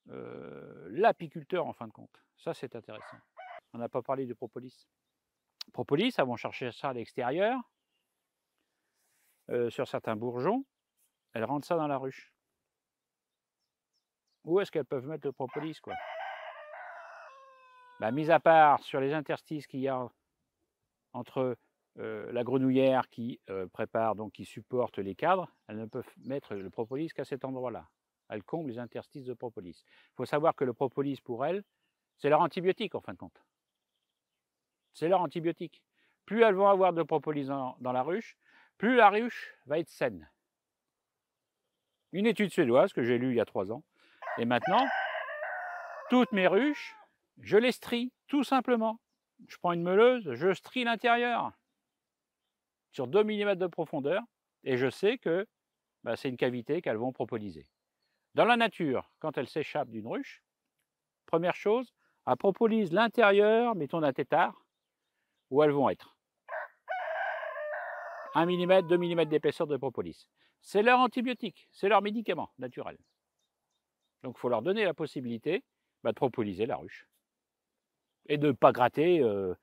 euh, l'apiculteur, en fin de compte. Ça, c'est intéressant. On n'a pas parlé de propolis. Propolis, elles vont chercher ça à l'extérieur, euh, sur certains bourgeons. Elles rentrent ça dans la ruche. Où est-ce qu'elles peuvent mettre le propolis, quoi bah, Mis à part sur les interstices qu'il y a entre euh, la grenouillère qui euh, prépare, donc qui supporte les cadres, elle ne peut mettre le propolis qu'à cet endroit-là. Elle comble les interstices de propolis. Il faut savoir que le propolis, pour elles, c'est leur antibiotique en fin de compte. C'est leur antibiotique. Plus elles vont avoir de propolis dans, dans la ruche, plus la ruche va être saine. Une étude suédoise que j'ai lue il y a trois ans. Et maintenant, toutes mes ruches, je les strie, tout simplement. Je prends une meuleuse, je strie l'intérieur sur 2 mm de profondeur, et je sais que bah, c'est une cavité qu'elles vont propoliser. Dans la nature, quand elles s'échappent d'une ruche, première chose, elles propolisent l'intérieur, mettons d'un tétard, où elles vont être. 1 mm, 2 mm d'épaisseur de propolis. C'est leur antibiotique, c'est leur médicament naturel. Donc il faut leur donner la possibilité bah, de propoliser la ruche. Et de ne pas gratter euh,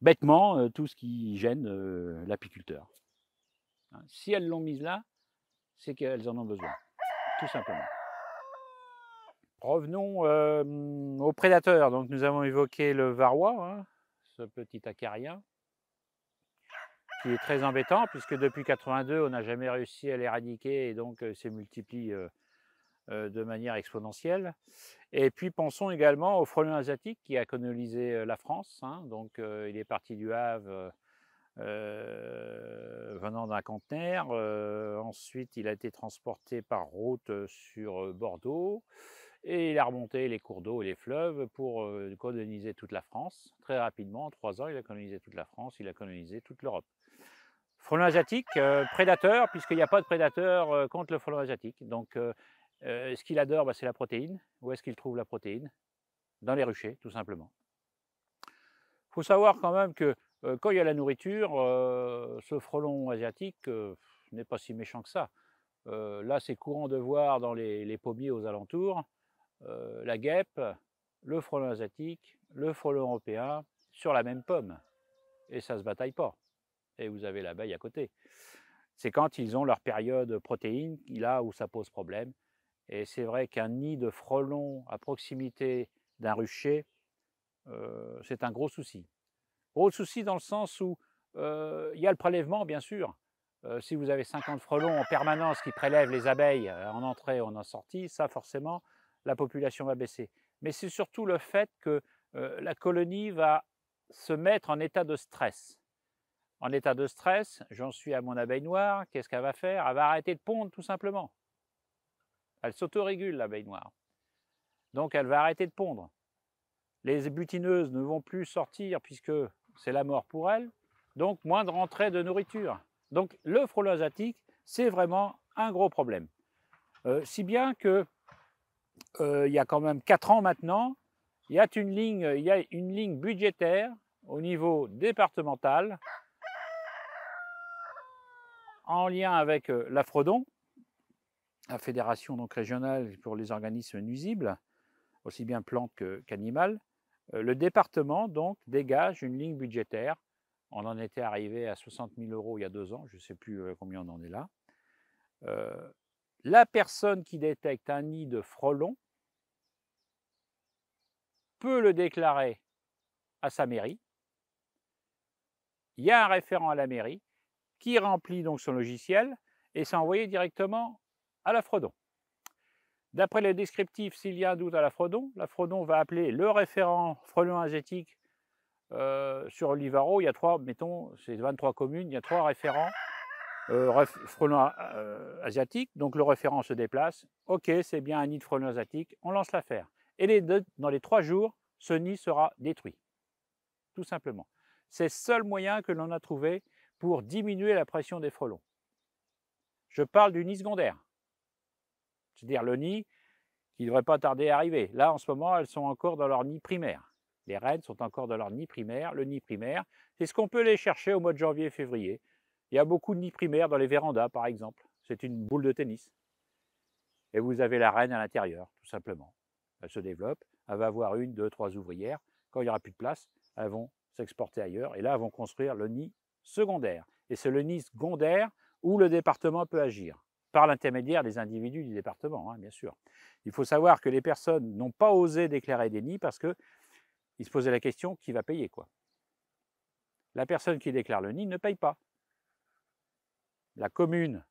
bêtement euh, tout ce qui gêne euh, l'apiculteur. Hein. Si elles l'ont mise là, c'est qu'elles en ont besoin, tout simplement. Revenons euh, aux prédateurs. Donc, nous avons évoqué le varroa, hein, ce petit acarien, qui est très embêtant puisque depuis 82, on n'a jamais réussi à l'éradiquer et donc euh, s'est multiplié euh, de manière exponentielle. Et puis pensons également au frelon asiatique qui a colonisé euh, la France. Hein. donc euh, il est parti du Havre venant d'un conteneur. ensuite il a été transporté par route sur Bordeaux et il a remonté les cours d'eau et les fleuves pour coloniser toute la France. Très rapidement, en trois ans, il a colonisé toute la France, il a colonisé toute l'Europe. Frelon asiatique, prédateur, puisqu'il n'y a pas de prédateur contre le frelon asiatique. Donc ce qu'il adore, bah, c'est la protéine. Où est-ce qu'il trouve la protéine Dans les ruchers, tout simplement. Il faut savoir quand même que quand il y a la nourriture, ce frelon asiatique n'est pas si méchant que ça. là, c'est courant de voir dans les, les pommiers aux alentours la guêpe, le frelon asiatique, le frelon européen sur la même pomme. Et ça ne se bataille pas. Et vous avez l'abeille à côté. C'est quand ils ont leur période protéine, là où ça pose problème. Et c'est vrai qu'un nid de frelons à proximité d'un rucher, euh, c'est un gros souci. Gros souci dans le sens où euh, il y a le prélèvement, bien sûr. Euh, si vous avez 50 frelons en permanence qui prélèvent les abeilles en entrée ou en sortie, ça forcément, la population va baisser. Mais c'est surtout le fait que la colonie va se mettre en état de stress. En état de stress, j'en suis à mon abeille noire, qu'est-ce qu'elle va faire Elle va arrêter de pondre tout simplement. Elle s'autorégule, l'abeille noire. Donc elle va arrêter de pondre. Les butineuses ne vont plus sortir puisque c'est la mort pour elles, donc moins de rentrée de nourriture. Donc le frelon asiatique, c'est vraiment un gros problème. Euh, si bien que euh, il y a quand même 4 ans maintenant, il y a une ligne, budgétaire au niveau départemental en lien avec euh, l'afrodon, la fédération donc régionale pour les organismes nuisibles, aussi bien plantes qu'animales, euh, le département donc dégage une ligne budgétaire. On en était arrivé à 60 000 euros il y a deux ans, je ne sais plus euh, combien on en est là. Euh, la personne qui détecte un nid de frelons peut le déclarer à sa mairie. Il y a un référent à la mairie qui remplit donc son logiciel et s'envoie directement à l'affredon. D'après les descriptifs, s'il y a un doute à l'afrodon, l'afrodon va appeler le référent frelon asiatique euh, sur l'Ivaro. Il y a trois, mettons, c'est 23 communes, il y a trois référents euh, frelons euh, asiatiques. Donc le référent se déplace. Ok, c'est bien un nid de frelons asiatiques, on lance l'affaire. Et dans les trois jours, ce nid sera détruit. Tout simplement. C'est le seul moyen que l'on a trouvé pour diminuer la pression des frelons. Je parle du nid secondaire c'est-à-dire le nid qui ne devrait pas tarder à arriver. Là, en ce moment, elles sont encore dans leur nid primaire. Les reines sont encore dans leur nid primaire. Le nid primaire, c'est ce qu'on peut les chercher au mois de janvier février. Il y a beaucoup de nids primaires dans les vérandas, par exemple. C'est une boule de tennis. Et vous avez la reine à l'intérieur, tout simplement. Elle se développe, elle va avoir une, deux, trois ouvrières. Quand il n'y aura plus de place, elles vont s'exporter ailleurs. Et là, elles vont construire le nid secondaire. Et c'est le nid secondaire où le département peut agir par l'intermédiaire des individus du département, hein, bien sûr. Il faut savoir que les personnes n'ont pas osé déclarer des nids parce qu'ils se posaient la question qui va payer quoi. La personne qui déclare le nid ne paye pas. La commune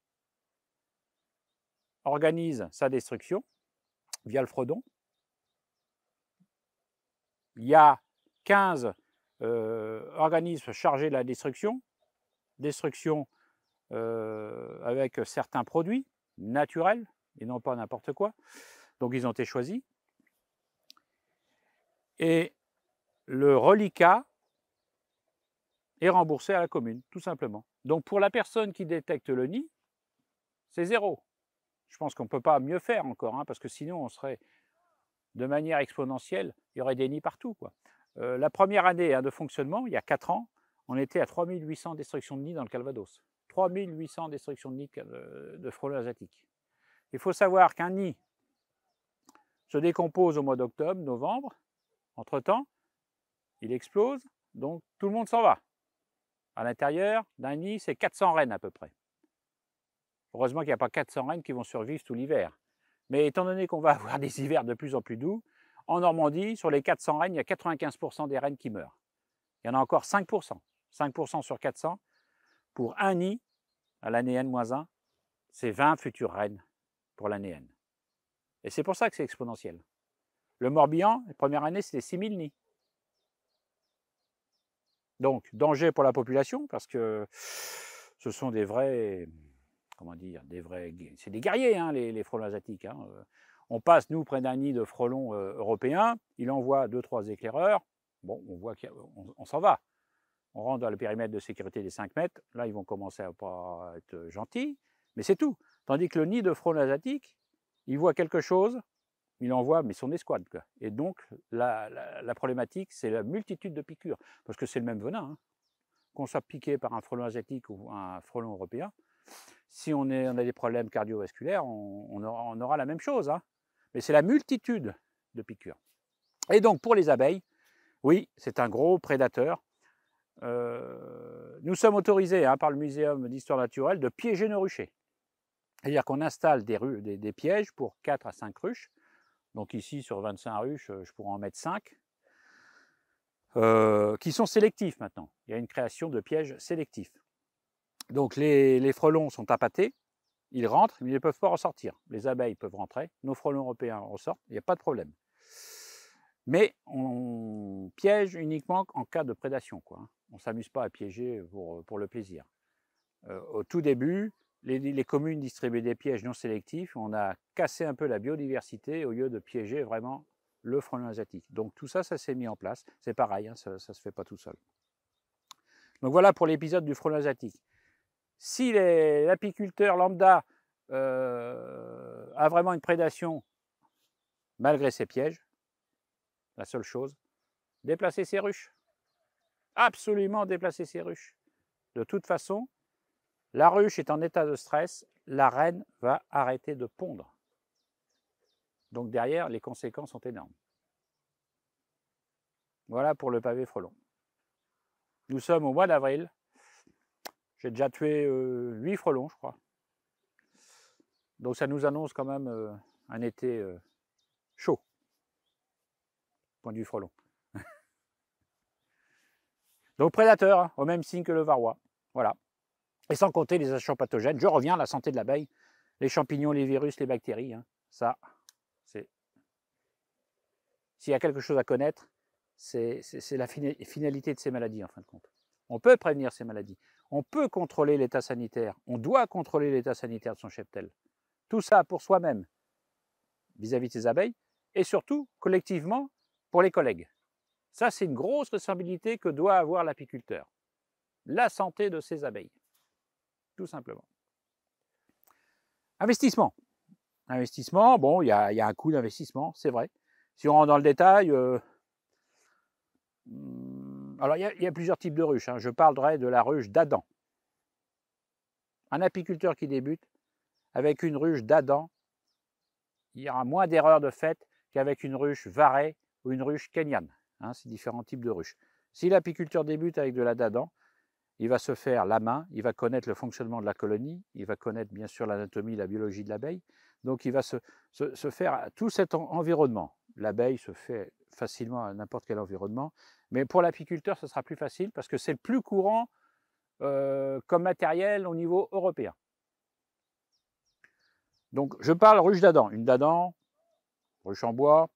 organise sa destruction via le fredon. Il y a 15 euh, organismes chargés de la destruction, destruction euh, avec certains produits naturels et non pas n'importe quoi. Donc ils ont été choisis. Et le reliquat est remboursé à la commune, tout simplement. Donc pour la personne qui détecte le nid, c'est zéro. Je pense qu'on ne peut pas mieux faire encore, hein, parce que sinon on serait de manière exponentielle, il y aurait des nids partout. Quoi. Euh, la première année hein, de fonctionnement, il y a 4 ans, on était à 3800 destructions de nids dans le Calvados. 800 destructions de nids euh, de frelons asiatiques. Il faut savoir qu'un nid se décompose au mois d'octobre, novembre. Entre-temps, il explose, donc tout le monde s'en va. À l'intérieur d'un nid, c'est 400 rennes à peu près. Heureusement qu'il n'y a pas 400 rennes qui vont survivre tout l'hiver. Mais étant donné qu'on va avoir des hivers de plus en plus doux, en Normandie, sur les 400 rennes, il y a 95% des rennes qui meurent. Il y en a encore 5%. 5% sur 400, pour un nid à l'année n-1, c'est 20 futures reines pour l'année n. Et c'est pour ça que c'est exponentiel. Le Morbihan, la première année, c'était 6000 nids. Donc, danger pour la population, parce que ce sont des vrais, comment dire, des vrais, c'est des guerriers, hein, les, frelons asiatiques. Hein. On passe, nous, près d'un nid de frelons euh, européens, il envoie deux, trois éclaireurs, bon, on voit qu'on s'en va on rentre dans le périmètre de sécurité des 5 mètres, là ils vont commencer à pas être gentils, mais c'est tout. Tandis que le nid de frelons asiatique, il voit quelque chose, il envoie, mais son escouade. Et donc la, problématique, c'est la multitude de piqûres, parce que c'est le même venin. Hein. Qu'on soit piqué par un frelon asiatique ou un frelon européen, si on, est, a des problèmes cardiovasculaires, on, aura, la même chose. Hein. Mais c'est la multitude de piqûres. Et donc pour les abeilles, oui, c'est un gros prédateur. Euh, nous sommes autorisés hein, par le Muséum d'histoire naturelle de piéger nos ruchers. C'est-à-dire qu'on installe des, pièges pour 4 à 5 ruches. Donc ici, sur 25 ruches, euh, je pourrais en mettre 5. Euh, qui sont sélectifs maintenant. Il y a une création de pièges sélectifs. Donc les, frelons sont appâtés, ils rentrent, mais ils ne peuvent pas ressortir. Les abeilles peuvent rentrer, nos frelons européens ressortent, il n'y a pas de problème. Mais on piège uniquement en cas de prédation. Quoi. Hein. On ne s'amuse pas à piéger pour, euh, le plaisir. Euh, au tout début, les, communes distribuaient des pièges non sélectifs. On a cassé un peu la biodiversité au lieu de piéger vraiment le frelon asiatique. Donc tout ça, ça s'est mis en place. C'est pareil, hein, ça ne se fait pas tout seul. Donc voilà pour l'épisode du frelon asiatique. Si l'apiculteur lambda euh, a vraiment une prédation malgré ses pièges, la seule chose, déplacer ses ruches absolument déplacer ses ruches. De toute façon, la ruche est en état de stress, la reine va arrêter de pondre. Donc derrière, les conséquences sont énormes. Voilà pour le pavé frelon. Nous sommes au mois d'avril. J'ai déjà tué 8 euh, frelons, je crois. Donc ça nous annonce quand même euh, un été euh, chaud, point du frelon. Aux prédateurs, hein, au même signe que le varroa. Voilà. Et sans compter les agents pathogènes. Je reviens à la santé de l'abeille. Les champignons, les virus, les bactéries. Hein. ça, c'est. S'il y a quelque chose à connaître, c'est la finalité de ces maladies en fin de compte. On peut prévenir ces maladies. On peut contrôler l'état sanitaire. On doit contrôler l'état sanitaire de son cheptel. Tout ça pour soi-même, vis-à-vis de ses abeilles, et surtout collectivement pour les collègues. Ça, c'est une grosse responsabilité que doit avoir l'apiculteur. La santé de ses abeilles, tout simplement. Investissement. Investissement, bon, il y, a un coût d'investissement, c'est vrai. Si on rentre dans le détail, euh, hmm, alors il y, a plusieurs types de ruches. Hein. Je parlerai de la ruche d'Adam. Un apiculteur qui débute avec une ruche d'Adam, il y aura moins d'erreurs de fait qu'avec une ruche varée ou une ruche kenyane. Hein, ces différents types de ruches. Si l'apiculteur débute avec de la dada, hein, il va se faire la main, il va connaître le fonctionnement de la colonie, il va connaître bien sûr l'anatomie, la biologie de l'abeille. Donc il va se, faire tout cet environnement. L'abeille se fait facilement à n'importe quel environnement, mais pour l'apiculteur, ce sera plus facile parce que c'est le plus courant euh, comme matériel au niveau européen. Donc je parle ruche d'Adam. Une dadant, ruche en bois,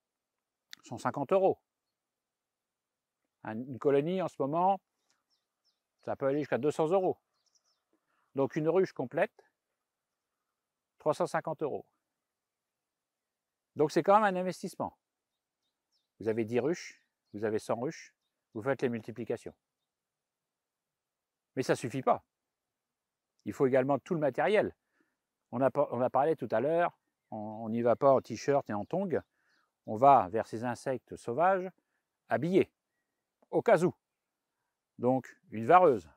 150 euros une colonie en ce moment, ça peut aller jusqu'à 200 euros. Donc une ruche complète, 350 euros. Donc c'est quand même un investissement. Vous avez 10 ruches, vous avez 100 ruches, vous faites les multiplications. Mais ça ne suffit pas. Il faut également tout le matériel. On a, parlé tout à l'heure, on n'y va pas en t-shirt et en tongs, on va vers ces insectes sauvages habillés au cas où. Donc une vareuse,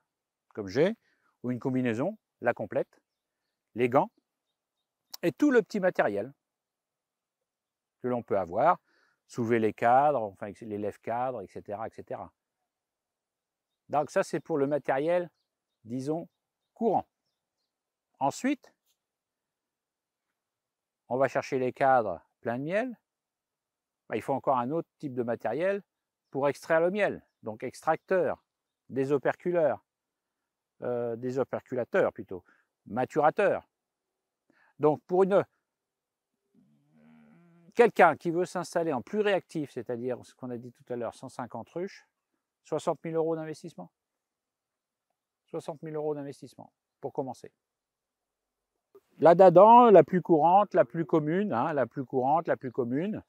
comme j'ai, ou une combinaison, la complète, les gants, et tout le petit matériel que l'on peut avoir, soulever les cadres, enfin les lèvres-cadres, etc., etc. Donc ça, c'est pour le matériel, disons, courant. Ensuite, on va chercher les cadres plein de miel. Bah, il faut encore un autre type de matériel pour extraire le miel, donc extracteur, des operculeurs, euh, des operculateurs plutôt, maturateurs. Donc pour une quelqu'un qui veut s'installer en plus réactif, c'est-à-dire ce qu'on a dit tout à l'heure, 150 ruches, 60 000 euros d'investissement. 60 000 euros d'investissement pour commencer. La dadan, la plus courante, la plus commune, hein, la plus courante, la plus commune,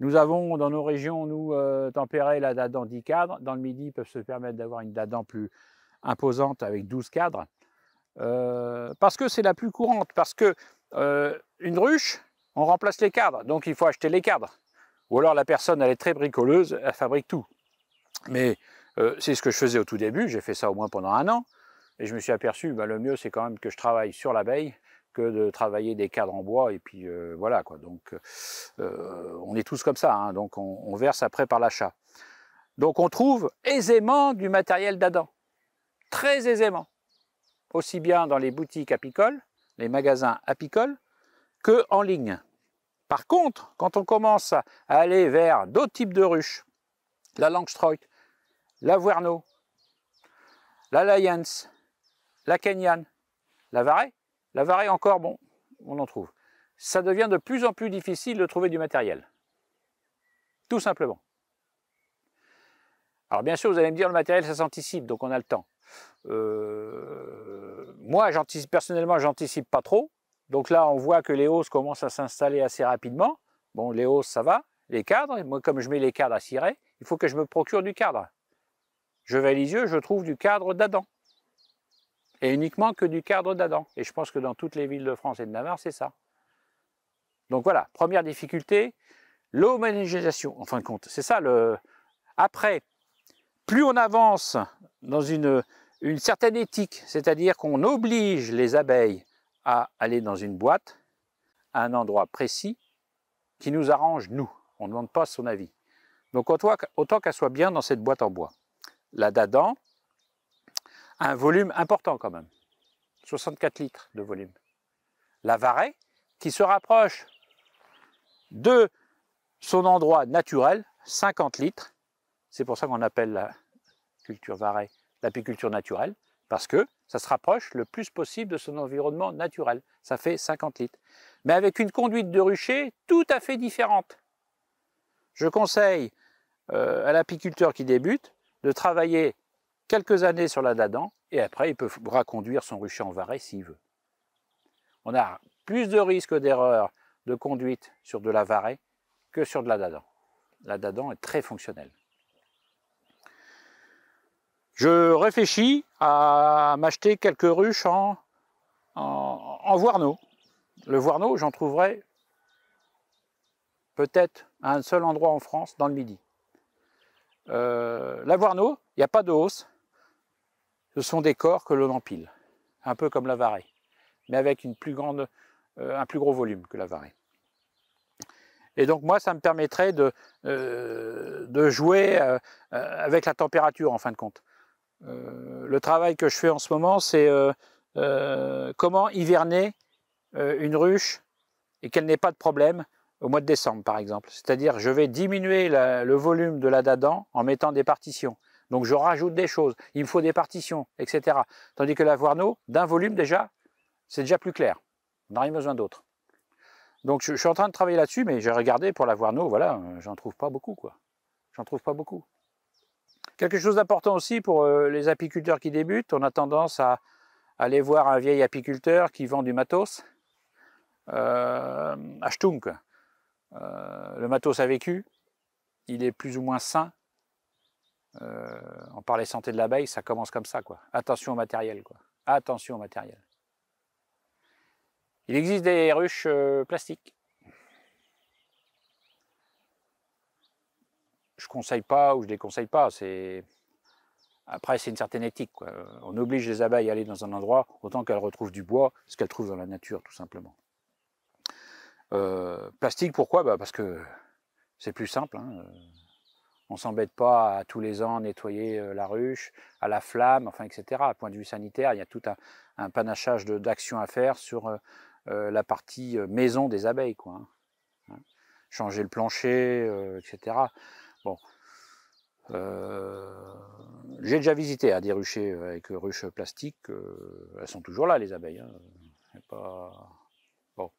nous avons dans nos régions, nous, euh, la la dans 10 cadres. Dans le midi, ils peuvent se permettre d'avoir une dans plus imposante avec 12 cadres. Euh, parce que c'est la plus courante, parce que euh, une ruche, on remplace les cadres, donc il faut acheter les cadres. Ou alors la personne, elle est très bricoleuse, elle fabrique tout. Mais euh, c'est ce que je faisais au tout début, j'ai fait ça au moins pendant un an, et je me suis aperçu, bah, le mieux c'est quand même que je travaille sur l'abeille, de travailler des cadres en bois. Et puis euh, voilà quoi. Donc euh, on est tous comme ça. Hein. donc on, verse après par l'achat. Donc on trouve aisément du matériel d'Adam, très aisément, aussi bien dans les boutiques apicoles, les magasins apicoles, que en ligne. Par contre, quand on commence à aller vers d'autres types de ruches, la Langstroit, la Vuerno, la Lyons, la Kenyan, la Varée, la varée encore, bon, on en trouve. Ça devient de plus en plus difficile de trouver du matériel. Tout simplement. Alors bien sûr, vous allez me dire, le matériel, ça s'anticipe, donc on a le temps. Euh, moi, personnellement, j'anticipe pas trop. Donc là, on voit que les hausses commencent à s'installer assez rapidement. Bon, les hausses, ça va. Les cadres, moi, comme je mets les cadres à cirer, il faut que je me procure du cadre. Je vais à Lisieux, je trouve du cadre d'Adam et uniquement que du cadre d'Adam. Et je pense que dans toutes les villes de France et de Navarre, c'est ça. Donc voilà, première difficulté, l'homologisation. en fin de compte. C'est ça le. Après, plus on avance dans une, certaine éthique, c'est-à-dire qu'on oblige les abeilles à aller dans une boîte, à un endroit précis, qui nous arrange, nous. On ne demande pas son avis. Donc autant, autant qu'elle soit bien dans cette boîte en bois. La d'Adam, un volume important quand même, 64 litres de volume. La Varée, qui se rapproche de son endroit naturel, 50 litres. C'est pour ça qu'on appelle la culture Varée l'apiculture naturelle, parce que ça se rapproche le plus possible de son environnement naturel. Ça fait 50 litres. Mais avec une conduite de rucher tout à fait différente. Je conseille euh, à l'apiculteur qui débute de travailler quelques années sur la Dadan, et après il peut conduire son rucher en varée s'il veut. On a plus de risques d'erreur de conduite sur de la varée que sur de la Dadan. La Dadan est très fonctionnelle. Je réfléchis à m'acheter quelques ruches en, en, Le Voirneau, j'en trouverai peut-être un seul endroit en France, dans le Midi. Euh, la Voirneau, il n'y a pas de hausse, ce sont des corps que l'on empile, un peu comme la varée, mais avec euh, un plus gros volume que la varée. Et donc moi, ça me permettrait de, euh, jouer euh, avec la température en fin de compte. le travail que je fais en ce moment, c'est comment hiverner une ruche et qu'elle n'ait pas de problème au mois de décembre, par exemple. C'est-à-dire, je vais diminuer le volume de la dadan en mettant des partitions. Donc je rajoute des choses, il me faut des partitions, etc. Tandis que la d'un volume déjà, c'est déjà plus clair. On n'a rien besoin d'autre. Donc je, suis en train de travailler là-dessus, mais j'ai regardé pour la no, voilà, euh, j'en trouve pas beaucoup, quoi. J'en trouve pas beaucoup. Quelque chose d'important aussi pour euh, les apiculteurs qui débutent, on a tendance à, aller voir un vieil apiculteur qui vend du matos, euh, euh le matos a vécu, il est plus ou moins sain, on euh, parlait santé de l'abeille, ça commence comme ça. Quoi. Attention au matériel. Quoi. Attention au matériel. Il existe des ruches euh, plastiques. Je conseille pas ou je ne déconseille pas. C'est Après, c'est une certaine éthique. On oblige les abeilles à aller dans un endroit autant qu'elles retrouvent du bois, ce qu'elles trouvent dans la nature, tout simplement. Euh, plastique, pourquoi bah, Parce que c'est plus simple. Hein, on s'embête pas à tous les ans nettoyer euh, la ruche, à la flamme, enfin, etc. À point de vue sanitaire, il y a tout un, panachage d'actions à faire sur euh, euh, la partie maison des abeilles, quoi. Hein. Hein. Changer le plancher, etc. Bon. J'ai déjà visité à hein, des ruchers avec ruches plastiques. elles sont toujours là, les abeilles. Bon.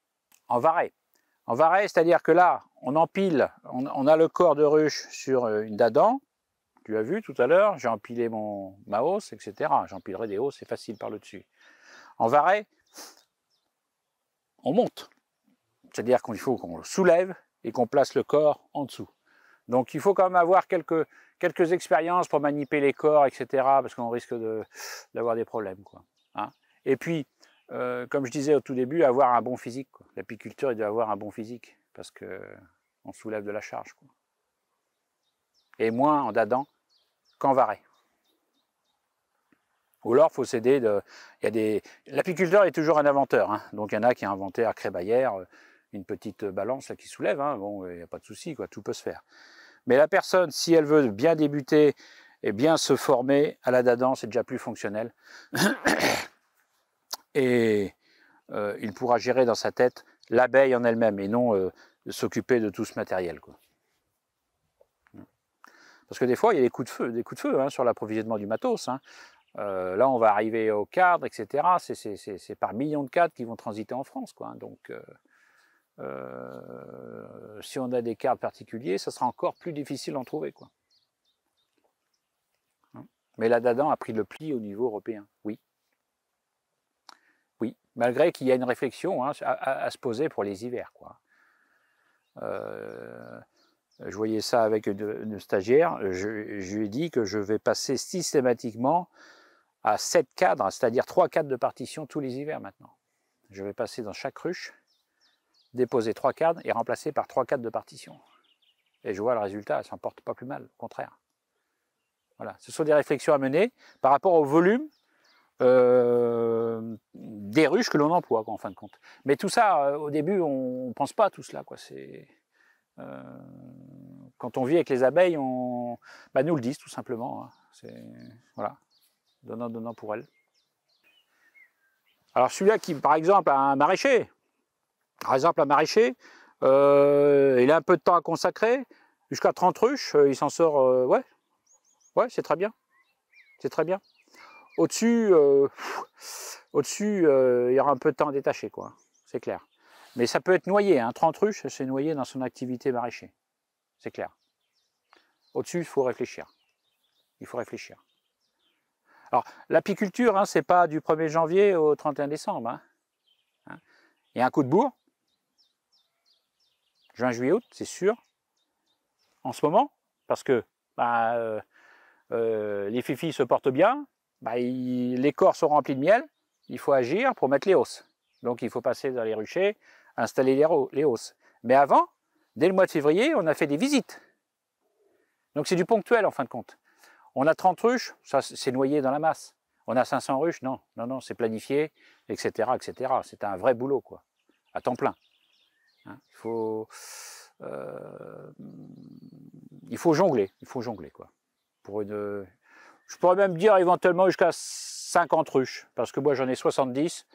En varée. En varée, c'est-à-dire que là, on empile, on, a le corps de ruche sur euh, une d'Adam. Tu as vu tout à l'heure, j'ai empilé mon, ma hausse, etc. J'empilerai des hausses, c'est facile par le dessus. En varée, on monte. C'est-à-dire qu'il faut qu'on le soulève et qu'on place le corps en dessous. Donc il faut quand même avoir quelques, quelques expériences pour manipuler les corps, etc. Parce qu'on risque d'avoir des problèmes. Quoi. Hein. et puis, euh, comme je disais au tout début, avoir un bon physique. L'apiculteur, il doit avoir un bon physique parce qu'on soulève de la charge. Et moins en dadant qu'en varé. Ou alors, faut s'aider de. Il y a des. L'apiculteur est toujours un inventeur. Hein. Donc, il y en a qui a inventé à Crébaillère euh, une petite balance qui soulève. Hein. Bon, il n'y a pas de souci, quoi. Tout peut se faire. Mais la personne, si elle veut bien débuter et bien se former à la dadance, c'est déjà plus fonctionnel et euh, il pourra gérer dans sa tête l'abeille en elle-même et non euh, s'occuper de tout ce matériel. Quoi. Mm. Parce que des fois, il y a des coups de feu, des coups de feu hein, sur l'approvisionnement du matos. Hein. Euh, là, on va arriver au cadre, etc. C'est par millions de cadres qui vont transiter en France. Quoi. Hein. Donc, si on a des cadres particuliers, ça sera encore plus difficile d'en trouver. Quoi. Mm. Mais la Dadan a pris le pli au niveau européen, oui. Malgré qu'il y a une réflexion hein, à, se poser pour les hivers. Quoi. Euh, je voyais ça avec une, stagiaire, je, lui ai dit que je vais passer systématiquement à 7 cadres, c'est-à-dire 3 cadres de partition tous les hivers maintenant. Je vais passer dans chaque ruche, déposer 3 cadres et remplacer par 3 cadres de partition. Et je vois le résultat, ça ne porte pas plus mal, au contraire. Voilà, ce sont des réflexions à mener par rapport au volume euh, des ruches que l'on emploie, en fin de compte. Mais tout ça, euh, au début, on ne pense pas à tout cela. Euh, quand on vit avec les abeilles, on, bah, nous le disent tout simplement. Hein. C'est, voilà, donnant, donnant pour elles. Alors celui-là qui, par exemple, a un maraîcher, par exemple un maraîcher, il a un peu de temps à consacrer, jusqu'à 30 ruches, il s'en sort, ouais, ouais, c'est très bien, c'est très bien. Au-dessus, euh, au-dessus, euh, il y aura un peu de temps détaché, quoi. C'est clair. Mais ça peut être noyé. un hein. 30 ruches, c'est noyé dans son activité maraîchère. C'est clair. Au-dessus, il faut réfléchir. Il faut réfléchir. Alors, l'apiculture, hein, ce n'est pas du 1er janvier au 31 décembre. Hein. il y a un coup de bourre. Juin, juillet, août, c'est sûr. En ce moment, parce que bah, euh, les fifilles se portent bien, bah, les corps sont remplis de miel, il faut agir pour mettre les hausses. Donc il faut passer dans les ruchers, installer les, hausses. Mais avant, dès le mois de février, on a fait des visites. Donc c'est du ponctuel en fin de compte. On a 30 ruches, ça c'est noyé dans la masse. On a 500 ruches, non, non, non, c'est planifié, etc., etc. C'est un vrai boulot, quoi, à temps plein. Hein, il faut, euh, il faut jongler, il faut jongler, quoi, pour une, je pourrais même dire éventuellement jusqu'à 50 ruches, parce que moi j'en ai 70.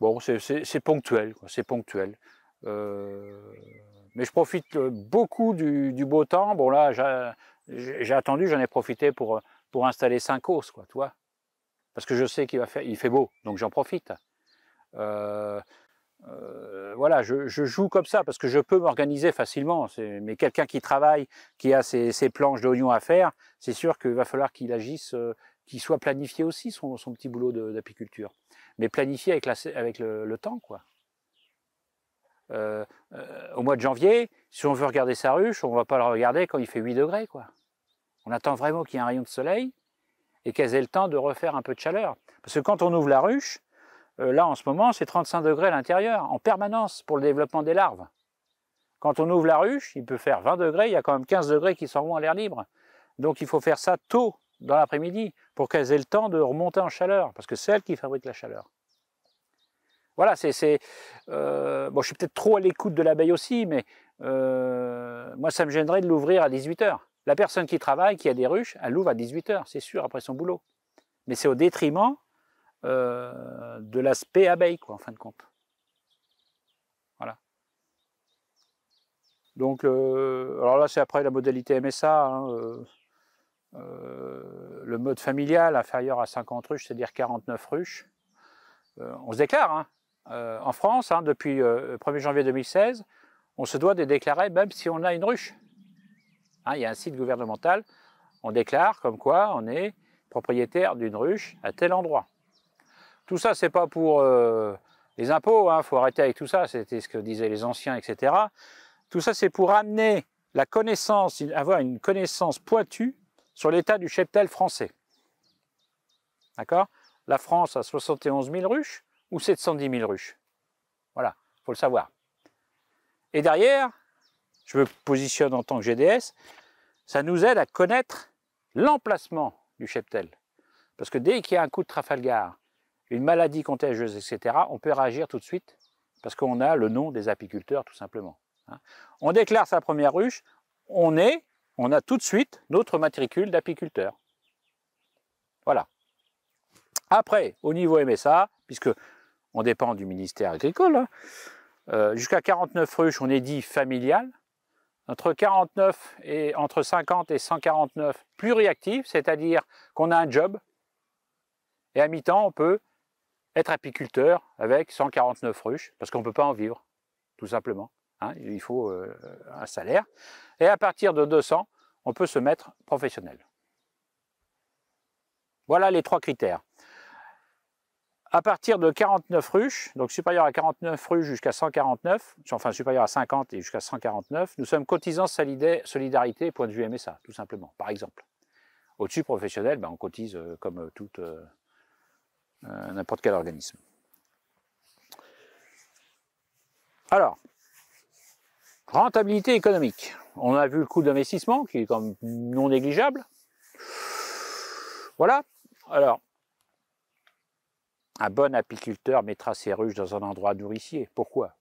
Bon, c'est ponctuel, c'est ponctuel. Euh, mais je profite euh, beaucoup du, beau temps. Bon là, j'ai attendu, j'en ai profité pour, pour installer 5 os, quoi, tu vois. Parce que je sais qu'il va faire, il fait beau, donc j'en profite. Euh, euh, voilà, je, joue comme ça parce que je peux m'organiser facilement. Mais quelqu'un qui travaille, qui a ses, planches d'oignons à faire, c'est sûr qu'il va falloir qu'il agisse, euh, qu'il soit planifié aussi son, petit boulot d'apiculture. Mais planifié avec, le, temps, quoi. Euh, au mois de janvier, si on veut regarder sa ruche, on va pas le regarder quand il fait 8 degrés, quoi. On attend vraiment qu'il y ait un rayon de soleil et qu'elles ait le temps de refaire un peu de chaleur. Parce que quand on ouvre la ruche, euh, là en ce moment, c'est 35 degrés à l'intérieur, en permanence, pour le développement des larves. Quand on ouvre la ruche, il peut faire 20 degrés, il y a quand même 15 degrés qui s'en vont à l'air libre. Donc il faut faire ça tôt, dans l'après-midi, pour qu'elles aient le temps de remonter en chaleur, parce que c'est elles qui fabriquent la chaleur. Voilà, c'est... Euh, bon, je suis peut-être trop à l'écoute de l'abeille aussi, mais euh, moi, ça me gênerait de l'ouvrir à 18h. La personne qui travaille, qui a des ruches, elle l'ouvre à 18h, c'est sûr, après son boulot. Mais c'est au détriment euh, de l'aspect abeille, quoi, en fin de compte. Voilà. Donc, euh, alors là, c'est après la modalité MSA. Hein, euh, le mode familial inférieur à 50 ruches, c'est-à-dire 49 ruches. on se déclare, hein. en France, hein, depuis 1er janvier 2016, on se doit de déclarer même si on a une ruche. il y a un site gouvernemental, on déclare comme quoi on est propriétaire d'une ruche à tel endroit. Tout ça, c'est pas pour euh, les impôts, il hein. faut arrêter avec tout ça, c'était ce que disaient les anciens, etc. Tout ça, c'est pour amener la connaissance, avoir une connaissance pointue sur l'état du cheptel français. D'accord La France a 71 000 ruches ou 710 000 ruches. Voilà, il faut le savoir. Et derrière, je me positionne en tant que GDS, ça nous aide à connaître l'emplacement du cheptel. Parce que dès qu'il y a un coup de Trafalgar, une maladie contagieuse, etc., on peut réagir tout de suite parce qu'on a le nom des apiculteurs tout simplement. Hein. On déclare sa première ruche, on est, on a tout de suite notre matricule d'apiculteur. Voilà. Après, au niveau MSA, puisque on dépend du ministère agricole, hein, euh, jusqu'à 49 ruches, on est dit familial. Entre 49 et entre 50 et 149 réactif c'est-à-dire qu'on a un job et à mi-temps, on peut être apiculteur avec 149 ruches, parce qu'on ne peut pas en vivre, tout simplement. Hein. il faut euh, un salaire. Et à partir de 200, on peut se mettre professionnel. Voilà les trois critères. À partir de 49 ruches, donc supérieur à 49 ruches jusqu'à 149, enfin supérieur à 50 et jusqu'à 149, nous sommes cotisants solidarité point de vue MSA, tout simplement, par exemple. Au-dessus professionnel, ben, on cotise euh, comme euh, toute... Euh, n'importe quel organisme. Alors, rentabilité économique. On a vu le coût d'investissement qui est comme non négligeable. Voilà. Alors, un bon apiculteur mettra ses ruches dans un endroit nourricier. Pourquoi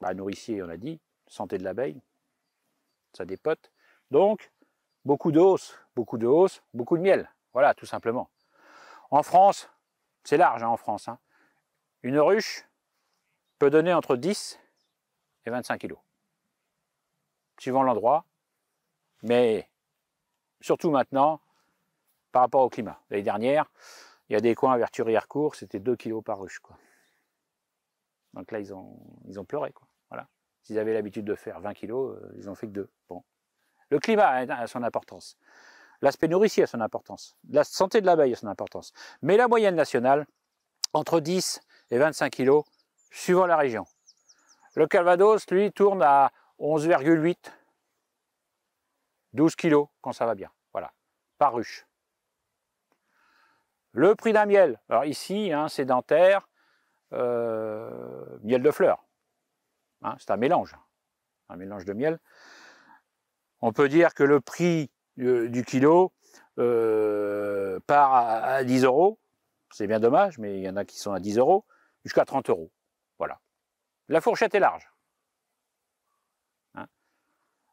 Bah Nourricier, on a dit, santé de l'abeille, ça dépote. Donc, beaucoup d'os, beaucoup de hausse, beaucoup de miel. Voilà, tout simplement. En France, c'est large hein, en France. Hein. Une ruche peut donner entre 10 et 25 kilos, suivant l'endroit, mais surtout maintenant, par rapport au climat. L'année dernière, il y a des coins à verturière court, c'était 2 kilos par ruche. Quoi. Donc là, ils ont, ils ont pleuré. Quoi. Voilà. S'ils avaient l'habitude de faire 20 kilos, euh, ils n'ont fait que 2. Bon. Le climat a son importance. L'aspect nourricier a son importance, la santé de l'abeille a son importance. Mais la moyenne nationale, entre 10 et 25 kg, suivant la région. Le Calvados, lui, tourne à 11,8, 12 kg quand ça va bien, voilà, par ruche. Le prix d'un miel, alors ici, hein, c'est dentaire, euh, miel de fleurs, hein, c'est un mélange, un mélange de miel. On peut dire que le prix du kilo euh, part à, 10 euros. C'est bien dommage, mais il y en a qui sont à 10 euros, jusqu'à 30 euros. Voilà. La fourchette est large. Hein.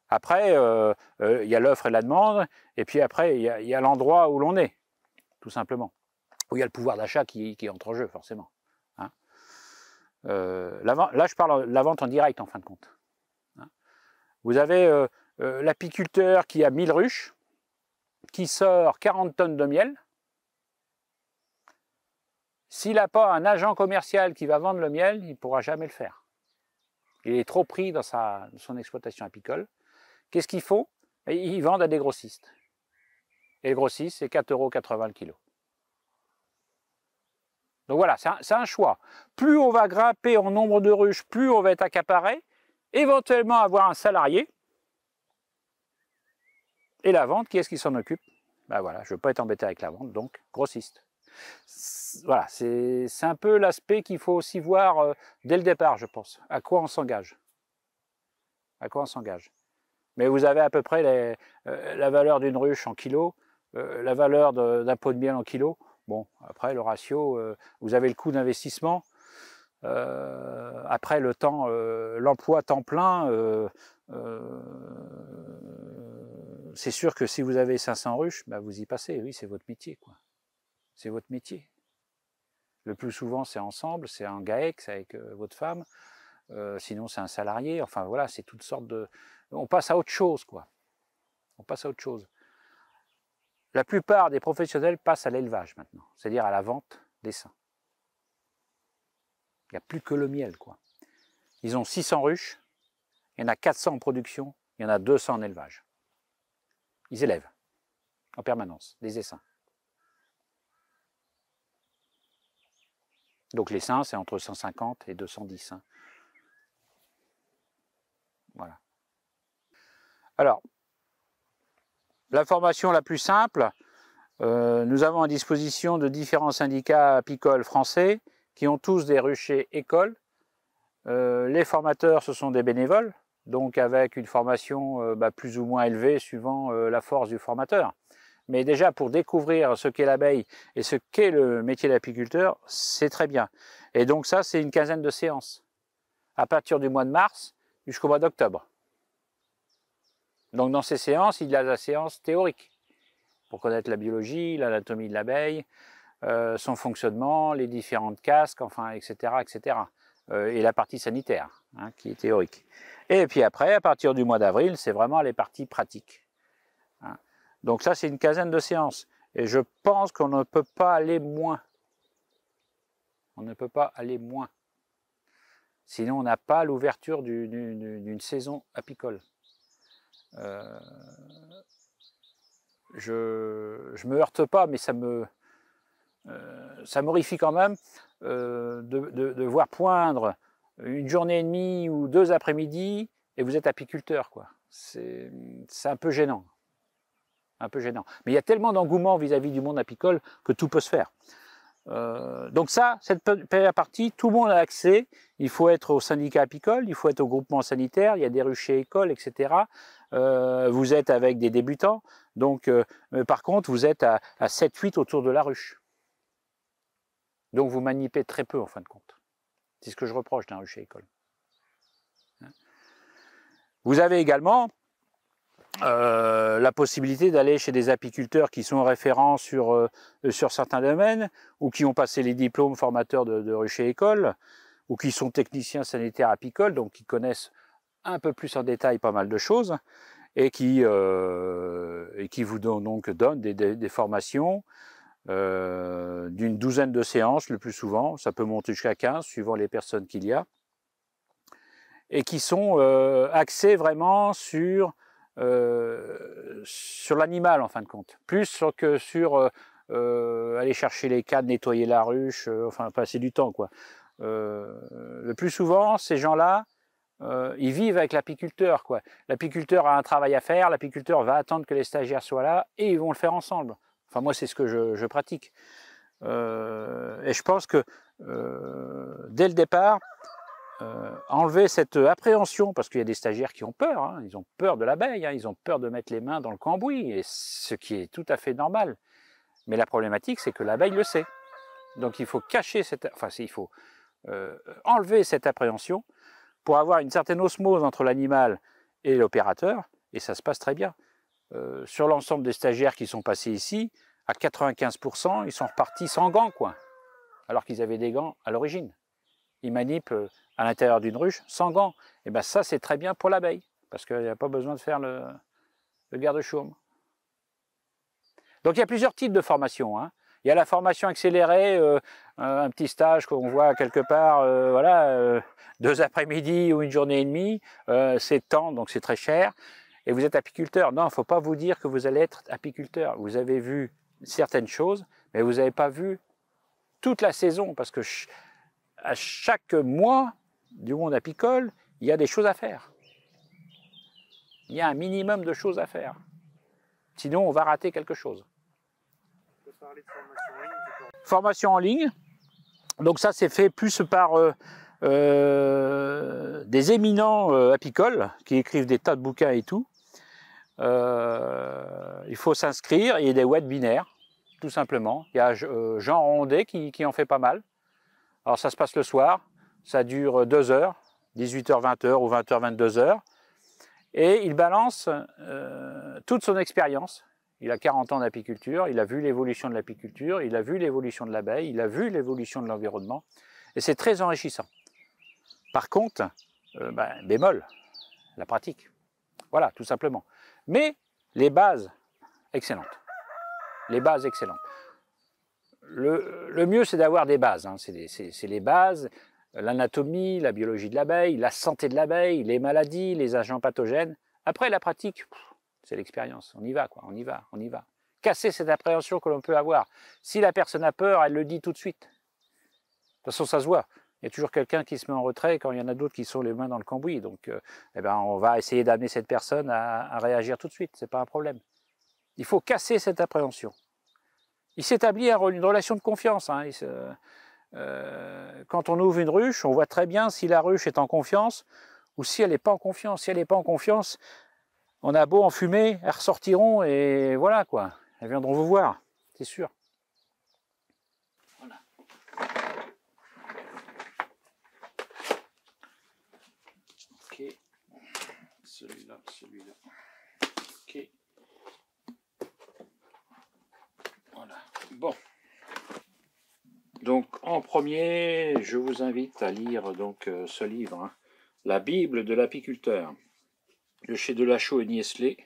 après, euh, euh, il y a l'offre et la demande, et puis après, il y a, l'endroit où l'on est, tout simplement. Où il y a le pouvoir d'achat qui, entre en jeu, forcément. Hein. là, je parle de la vente en direct, en fin de compte. Hein. Vous avez euh, l'apiculteur qui a 1000 ruches, qui sort 40 tonnes de miel. S'il n'a pas un agent commercial qui va vendre le miel, il ne pourra jamais le faire. Il est trop pris dans son exploitation apicole. Qu'est-ce qu'il faut Il vend à des grossistes. Et le grossiste, c'est 4,80 euros le kilo. Donc voilà, c'est un, choix. Plus on va grimper en nombre de ruches, plus on va être accaparé, éventuellement avoir un salarié, et la vente, qui est-ce qui s'en occupe bah voilà, je ne veux pas être embêté avec la vente, donc grossiste. Voilà, c'est un peu l'aspect qu'il faut aussi voir euh, dès le départ, je pense. À quoi on s'engage À quoi on s'engage Mais vous avez à peu près euh, la valeur d'une ruche en kilo, euh, la valeur d'un pot de miel en kilo. Bon, après le ratio, vous avez le coût d'investissement. après le temps, l'emploi temps plein, c'est sûr que si vous avez 500 ruches, bah, vous y passez. Oui, c'est votre métier. quoi. C'est votre métier. Le plus souvent, c'est ensemble, c'est un GAEC, c'est avec euh, votre femme. Euh, sinon, c'est un salarié. Enfin, voilà, c'est toutes sortes de... On passe à autre chose, quoi. On passe à autre chose. La plupart des professionnels passent à l'élevage maintenant, c'est-à-dire à la vente des seins. Il n'y a plus que le miel, quoi. Ils ont 600 ruches, il y en a 400 en production, il y en a 200 en élevage. Ils élèvent en permanence des essaims. Donc les l'essaim, c'est entre 150 et 210. Hein. Voilà. Alors, formation la plus simple, euh, nous avons à disposition de différents syndicats apicoles français qui ont tous des ruchers écoles. Euh, les formateurs, ce sont des bénévoles donc avec une formation euh, bah, plus ou moins élevée suivant euh, la force du formateur. Mais déjà, pour découvrir ce qu'est l'abeille et ce qu'est le métier d'apiculteur, c'est très bien. Et donc ça, c'est une quinzaine de séances, à partir du mois de mars jusqu'au mois d'octobre. Donc dans ces séances, il y a la séance théorique, pour connaître la biologie, l'anatomie de l'abeille, euh, son fonctionnement, les différentes casques, enfin, etc. etc. Euh, et la partie sanitaire, hein, qui est théorique. Et puis après, à partir du mois d'avril, c'est vraiment les parties pratiques. Hein. Donc ça, c'est une quinzaine de séances. Et je pense qu'on ne peut pas aller moins. On ne peut pas aller moins. Sinon, on n'a pas l'ouverture d'une saison apicole. Euh, je ne me heurte pas, mais ça me, euh, ça m'horrifie quand même euh, de, voir poindre une journée et demie ou deux après-midi et vous êtes apiculteur. quoi. C'est un peu gênant. Un peu gênant. Mais il y a tellement d'engouement vis-à-vis du monde apicole que tout peut se faire. Euh, donc ça, cette première partie, tout le monde a accès. Il faut être au syndicat apicole, il faut être au groupement sanitaire, il y a des ruchers écoles, etc. Euh, vous êtes avec des débutants, donc par contre, vous êtes à, à 7-8 autour de la ruche. Donc vous manipez très peu en fin de compte. C'est ce que je reproche d'un rucher-école. Vous avez également euh, la possibilité d'aller chez des apiculteurs qui sont référents euh, sur, certains domaines ou qui ont passé les diplômes formateurs de, rucher-école ou qui sont techniciens sanitaires apicoles, donc qui connaissent un peu plus en détail pas mal de choses et qui, euh, et qui vous donnent, donc, des formations euh, d'une douzaine de séances le plus souvent, ça peut monter jusqu'à 15 suivant les personnes qu'il y a, et qui sont axés euh, axées vraiment euh, sur, l'animal en fin de compte, plus que sur aller chercher les cadres, nettoyer la ruche, enfin passer du temps quoi. le plus souvent, ces gens-là, ils vivent avec l'apiculteur. L'apiculteur a un travail à faire, l'apiculteur va attendre que les stagiaires soient là et ils vont le faire ensemble. Enfin, moi, c'est ce que je, pratique. Euh, et je pense que euh, dès le départ, euh, enlever cette appréhension, parce qu'il y a des stagiaires qui ont peur, hein, ils ont peur de l'abeille, hein, ils ont peur de mettre les mains dans le cambouis, et ce qui est tout à fait normal. Mais la problématique, c'est que l'abeille le sait. Donc il faut cacher cette, enfin il faut enlever cette appréhension pour avoir une certaine osmose entre l'animal et l'opérateur, et ça se passe très bien. Euh, sur l'ensemble des stagiaires qui sont passés ici, à 95%, ils sont repartis sans gants, quoi. Alors qu'ils avaient des gants à l'origine. Ils manipent euh, à l'intérieur d'une ruche sans gants. Et eh bien ça, c'est très bien pour l'abeille, parce qu'il n'y a pas besoin de faire le, garde-chaume. Donc il y a plusieurs types de formation. Hein. Il y a la formation accélérée, euh, un petit stage qu'on voit quelque part, voilà, deux après-midi ou une journée et demie, c'est temps, donc c'est très cher vous êtes apiculteur. Non, il ne faut pas vous dire que vous allez être apiculteur. Vous avez vu certaines choses, mais vous n'avez pas vu toute la saison, parce que à chaque mois du monde apicole, il y a des choses à faire. Il y a un minimum de choses à faire. Sinon, on va rater quelque chose. formation en ligne. Donc ça, c'est fait plus par euh, euh, des éminents euh, apicoles qui écrivent des tas de bouquins et tout. Euh, il faut s'inscrire, il y a des webinaires, binaires, tout simplement. Il y a euh, Jean Rondet qui, en fait pas mal. Alors ça se passe le soir, ça dure 2 heures, 18h, 20h ou 20h, 22h. Et il balance euh, toute son expérience. Il a 40 ans d'apiculture, il a vu l'évolution de l'apiculture, il a vu l'évolution de l'abeille, il a vu l'évolution de l'environnement. Et c'est très enrichissant. Par contre, ben, bémol, la pratique. Voilà, tout simplement. Mais les bases, excellentes. Les bases, excellentes. Le, mieux, c'est d'avoir des bases. Hein. C'est les bases, l'anatomie, la biologie de l'abeille, la santé de l'abeille, les maladies, les agents pathogènes. Après, la pratique, c'est l'expérience. On y va, quoi. On y va, on y va. Casser cette appréhension que l'on peut avoir. Si la personne a peur, elle le dit tout de suite. De toute façon, ça se voit il y a toujours quelqu'un qui se met en retrait quand il y en a d'autres qui sont les mains dans le cambouis. Donc, euh, eh ben, on va essayer d'amener cette personne à, réagir tout de suite. C'est pas un problème. Il faut casser cette appréhension. Il s'établit une relation de confiance. Hein. Euh, quand on ouvre une ruche, on voit très bien si la ruche est en confiance ou si elle n'est pas en confiance. Si elle n'est pas en confiance, on a beau en fumer, elles ressortiront et voilà quoi. Elles viendront vous voir, c'est sûr. Bon. Donc, en premier, je vous invite à lire donc euh, ce livre, hein. La Bible de l'apiculteur, de chez Delachaux et Niesley,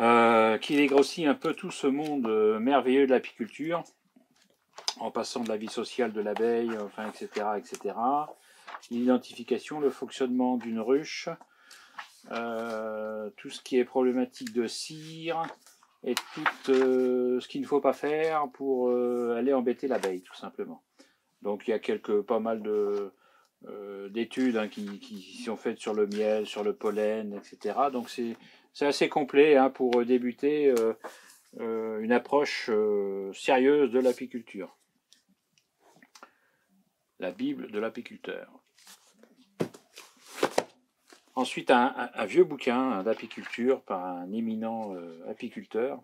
euh, qui dégrossit un peu tout ce monde euh, merveilleux de l'apiculture, en passant de la vie sociale de l'abeille, enfin, etc., etc., l'identification, le fonctionnement d'une ruche, tout ce qui est problématique de cire, et tout euh, ce qu'il ne faut pas faire pour euh, aller embêter l'abeille, tout simplement. Donc il y a quelques, pas mal de, euh, d'études hein, qui, sont faites sur le miel, sur le pollen, etc. Donc c'est assez complet hein, pour débuter une approche sérieuse de l'apiculture. La Bible de l'apiculteur. Ensuite, un, vieux bouquin d'apiculture par un éminent euh, apiculteur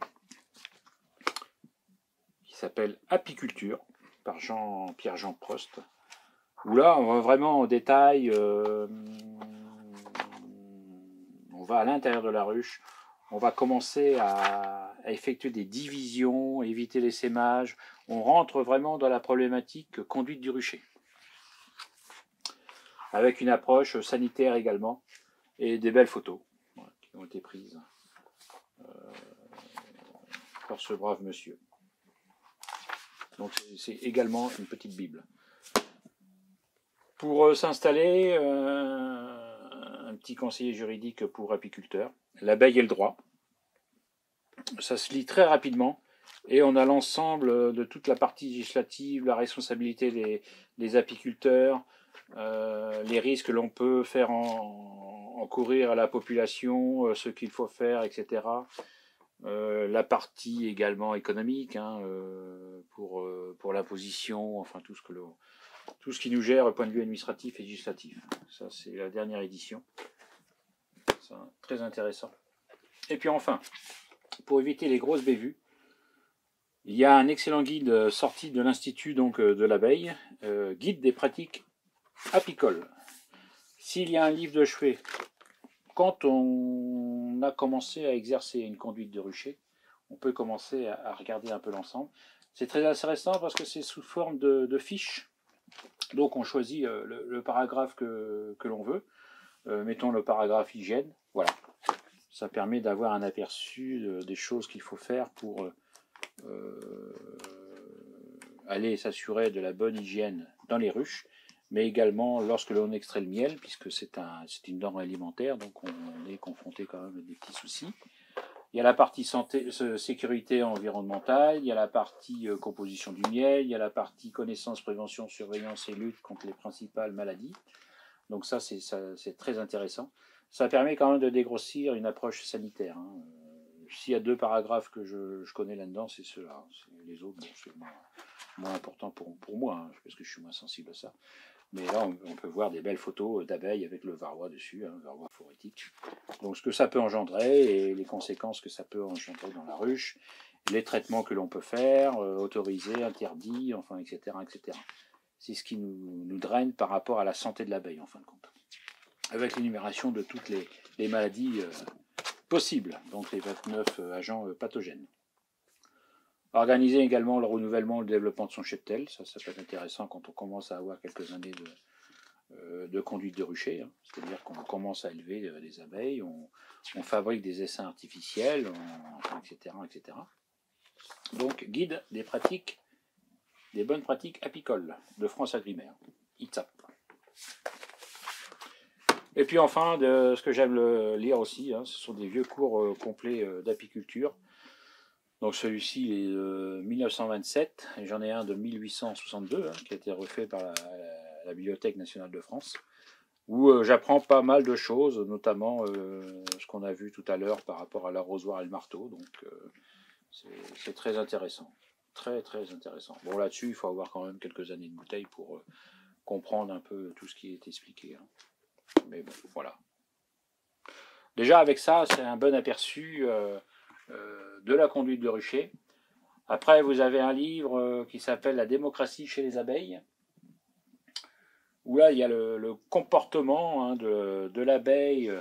qui s'appelle Apiculture par Jean, Pierre-Jean Prost, où là, on va vraiment en détail, euh, on va à l'intérieur de la ruche, on va commencer à, effectuer des divisions, éviter les sémages. on rentre vraiment dans la problématique conduite du rucher, avec une approche sanitaire également, et des belles photos qui ont été prises euh, par ce brave monsieur. Donc c'est également une petite Bible. Pour euh, s'installer, euh, un petit conseiller juridique pour apiculteurs, l'abeille et le droit. Ça se lit très rapidement et on a l'ensemble de toute la partie législative, la responsabilité des apiculteurs, euh, les risques que l'on peut faire en, courir à la population, euh, ce qu'il faut faire, etc. Euh, la partie également économique hein, pour, la position enfin tout ce, que tout ce qui nous gère au point de vue administratif et législatif. Ça, c'est la dernière édition. C'est très intéressant. Et puis enfin, pour éviter les grosses bévues, il y a un excellent guide sorti de l'Institut donc de l'abeille, guide des pratiques apicole. S'il y a un livre de chevet, quand on a commencé à exercer une conduite de rucher, on peut commencer à regarder un peu l'ensemble. C'est très intéressant parce que c'est sous forme de, fiche. fiches. Donc on choisit euh, le, paragraphe que, l'on veut. Euh, mettons le paragraphe hygiène. Voilà. Ça permet d'avoir un aperçu des choses qu'il faut faire pour euh, aller s'assurer de la bonne hygiène dans les ruches mais également lorsque l'on extrait le miel, puisque c'est un, une denrée alimentaire, donc on, est confronté quand même à des petits soucis. Il y a la partie santé, euh, sécurité environnementale, il y a la partie euh, composition du miel, il y a la partie connaissance, prévention, surveillance et lutte contre les principales maladies. Donc ça, c'est très intéressant. Ça permet quand même de dégrossir une approche sanitaire. Hein. S'il y a deux paragraphes que je, connais là-dedans, c'est ceux-là. Hein. Les autres, c'est moins, moins, important pour, pour moi, hein, parce que je suis moins sensible à ça. Mais là, on, peut voir des belles photos d'abeilles avec le varroa dessus, hein, le varroa forétique. Donc ce que ça peut engendrer et les conséquences que ça peut engendrer dans la ruche, les traitements que l'on peut faire, euh, autorisés, interdits, enfin, etc. etc. C'est ce qui nous, draine par rapport à la santé de l'abeille, en fin de compte. Avec l'énumération de toutes les, maladies euh, possibles, donc les 29 euh, agents pathogènes. Organiser également le renouvellement, le développement de son cheptel, ça, ça peut être intéressant quand on commence à avoir quelques années de, euh, conduite de rucher, hein. c'est-à-dire qu'on commence à élever euh, des abeilles, on, fabrique des essaims artificiels, etc., etc. Donc, guide des pratiques, des bonnes pratiques apicoles de France Agrimaire, Et puis enfin, de, ce que j'aime lire aussi, hein, ce sont des vieux cours euh, complets d'apiculture donc celui-ci est de euh, 1927, j'en ai un de 1862 hein, qui a été refait par la, Bibliothèque nationale de France, où euh, j'apprends pas mal de choses, notamment euh, ce qu'on a vu tout à l'heure par rapport à l'arrosoir et le marteau, donc c'est très intéressant, très très intéressant. Bon là-dessus, il faut avoir quand même quelques années de bouteille pour comprendre un peu tout ce qui est expliqué, hein. mais bon, voilà. Déjà avec ça, c'est un bon aperçu euh, de la conduite de rucher. Après, vous avez un livre euh, qui s'appelle La démocratie chez les abeilles, où là, il y a le, comportement hein, de, l'abeille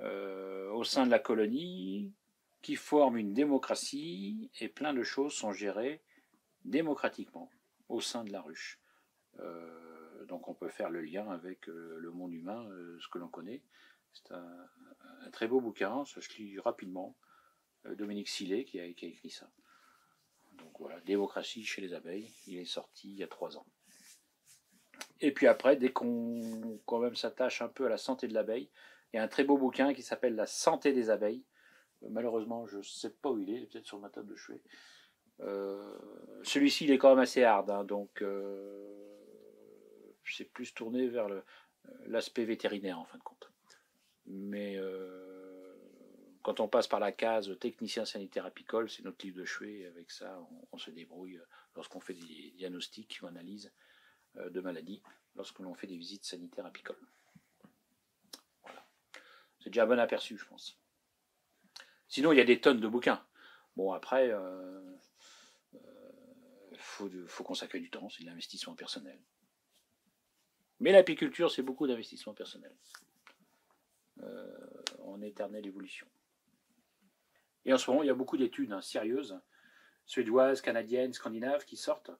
euh, au sein de la colonie, qui forme une démocratie, et plein de choses sont gérées démocratiquement au sein de la ruche. donc on peut faire le lien avec le monde humain, ce que l'on connaît. C'est un, très beau bouquin, ça je lit rapidement. Euh, Dominique Sillet qui a, écrit ça. Donc voilà, Démocratie chez les abeilles, il est sorti il y a trois ans. Et puis après, dès qu'on quand même s'attache un peu à la santé de l'abeille, il y a un très beau bouquin qui s'appelle La santé des abeilles. Euh, malheureusement, je ne sais pas où il est, peut-être sur ma table de chevet. Euh, celui-ci, il est quand même assez hard, hein, donc c'est plus tourné vers l'aspect vétérinaire en fin de compte. Mais quand on passe par la case technicien sanitaire apicole, c'est notre livre de chevet. Avec ça, on, se débrouille euh, lorsqu'on fait des diagnostics ou analyses euh, de maladies, lorsque l'on fait des visites sanitaires apicoles. Voilà. C'est déjà un bon aperçu, je pense. Sinon, il y a des tonnes de bouquins. Bon, après, il euh, faut, faut consacrer du temps, c'est de l'investissement personnel. Mais l'apiculture, c'est beaucoup d'investissement personnel. en éternelle évolution. Et en ce moment, il y a beaucoup d'études hein, sérieuses, suédoises, canadiennes, scandinaves, qui sortent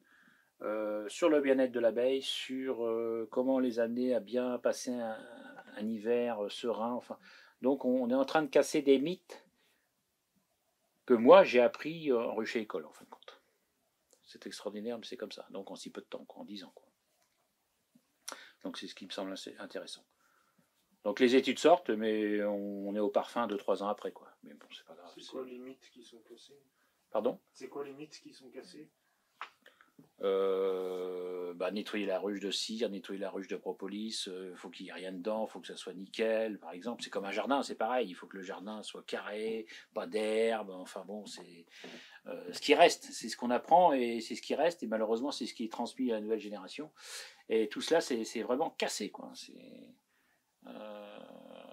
euh, sur le bien-être de l'abeille, sur euh, comment les amener à bien passer un, hiver euh, serein. donc on, est en train de casser des mythes que moi j'ai appris en ruche école en fin de compte. C'est extraordinaire, mais c'est comme ça. Donc en si peu de temps, en 10 ans. Donc c'est ce qui me semble assez intéressant. Donc les études sortent, mais on, est au parfum 2-3 ans après. quoi c'est quoi les mythes qui sont cassés Pardon C'est quoi les mythes qui sont cassés euh, bah, nettoyer la ruche de cire, nettoyer la ruche de propolis, il euh, faut qu'il n'y ait rien dedans, faut que ça soit nickel, par exemple. C'est comme un jardin, c'est pareil, il faut que le jardin soit carré, pas d'herbe, enfin bon, c'est euh, ce qui reste, c'est ce qu'on apprend et c'est ce qui reste, et malheureusement, c'est ce qui est transmis à la nouvelle génération. Et tout cela, c'est vraiment cassé, quoi. C'est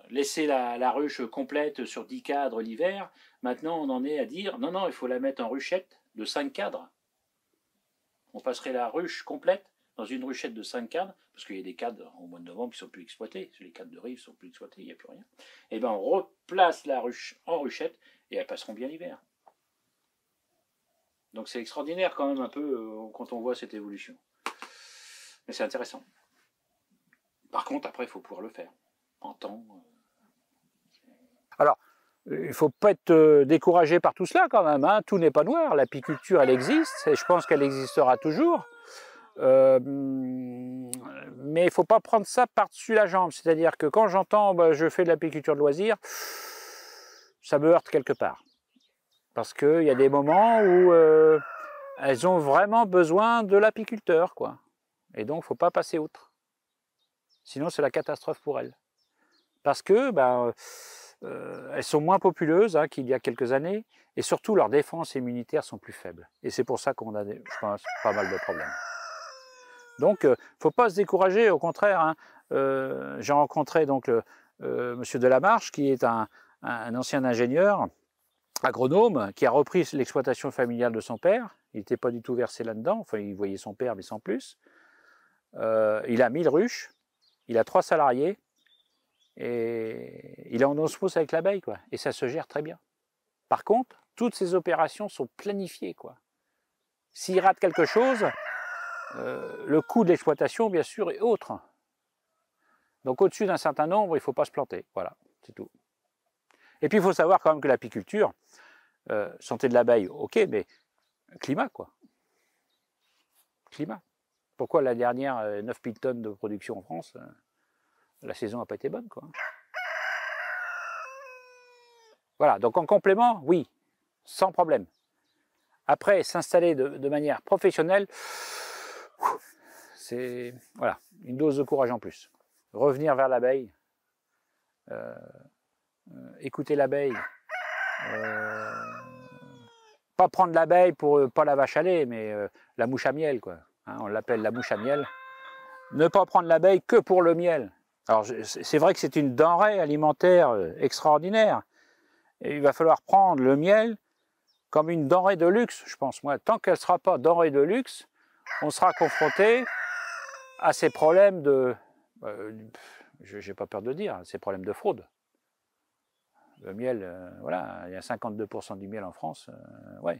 laisser la, ruche complète sur 10 cadres l'hiver, maintenant on en est à dire non, non, il faut la mettre en ruchette de 5 cadres. On passerait la ruche complète dans une ruchette de 5 cadres, parce qu'il y a des cadres au mois de novembre qui sont plus exploités, les cadres de rive sont plus exploités, il n'y a plus rien. Et eh bien on replace la ruche en ruchette et elles passeront bien l'hiver. Donc c'est extraordinaire quand même un peu euh, quand on voit cette évolution. Mais c'est intéressant. Par contre, après, il faut pouvoir le faire en temps. Euh, alors, il ne faut pas être euh, découragé par tout cela quand même. Hein. Tout n'est pas noir. L'apiculture, elle existe et je pense qu'elle existera toujours. Euh, mais il ne faut pas prendre ça par-dessus la jambe. C'est-à-dire que quand j'entends bah, je fais de l'apiculture de loisir, ça me heurte quelque part. Parce qu'il y a des moments où euh, elles ont vraiment besoin de l'apiculteur. quoi. Et donc, il ne faut pas passer outre. Sinon, c'est la catastrophe pour elles. Parce que, ben, euh, elles sont moins populeuses hein, qu'il y a quelques années, et surtout leurs défenses immunitaires sont plus faibles. Et c'est pour ça qu'on a, pas mal de problèmes. Donc, il euh, faut pas se décourager, au contraire. Hein. Euh, j'ai rencontré donc Monsieur Delamarche, qui est un, ancien ingénieur, agronome, qui a repris l'exploitation familiale de son père. Il n'était pas du tout versé là-dedans, enfin, il voyait son père, mais sans plus. il a 1000 ruches, il a trois salariés, et il est en osmose avec l'abeille, quoi. Et ça se gère très bien. Par contre, toutes ces opérations sont planifiées, quoi. S'il rate quelque chose, euh, le coût de l'exploitation, bien sûr, est autre. Donc au-dessus d'un certain nombre, il ne faut pas se planter. Voilà, c'est tout. Et puis il faut savoir quand même que l'apiculture, euh, santé de l'abeille, ok, mais climat, quoi. Climat. Pourquoi la dernière, 9 euh, 000 tonnes de production en France la saison n'a pas été bonne. Quoi. Voilà, donc en complément, oui, sans problème. Après, s'installer de, manière professionnelle, c'est voilà, une dose de courage en plus. Revenir vers l'abeille, euh, euh, écouter l'abeille, euh, pas prendre l'abeille pour pas la vache à lait, mais la mouche à miel, quoi. Hein, on l'appelle la mouche à miel. Ne pas prendre l'abeille que pour le miel. Alors c'est vrai que c'est une denrée alimentaire euh, extraordinaire. Et il va falloir prendre le miel comme une denrée de luxe, je pense moi. Tant qu'elle ne sera pas denrée de luxe, on sera confronté à ces problèmes de... Euh, j'ai pas peur de dire, hein, ces problèmes de fraude. Le miel, euh, voilà, il y a 52% du miel en France, ouais.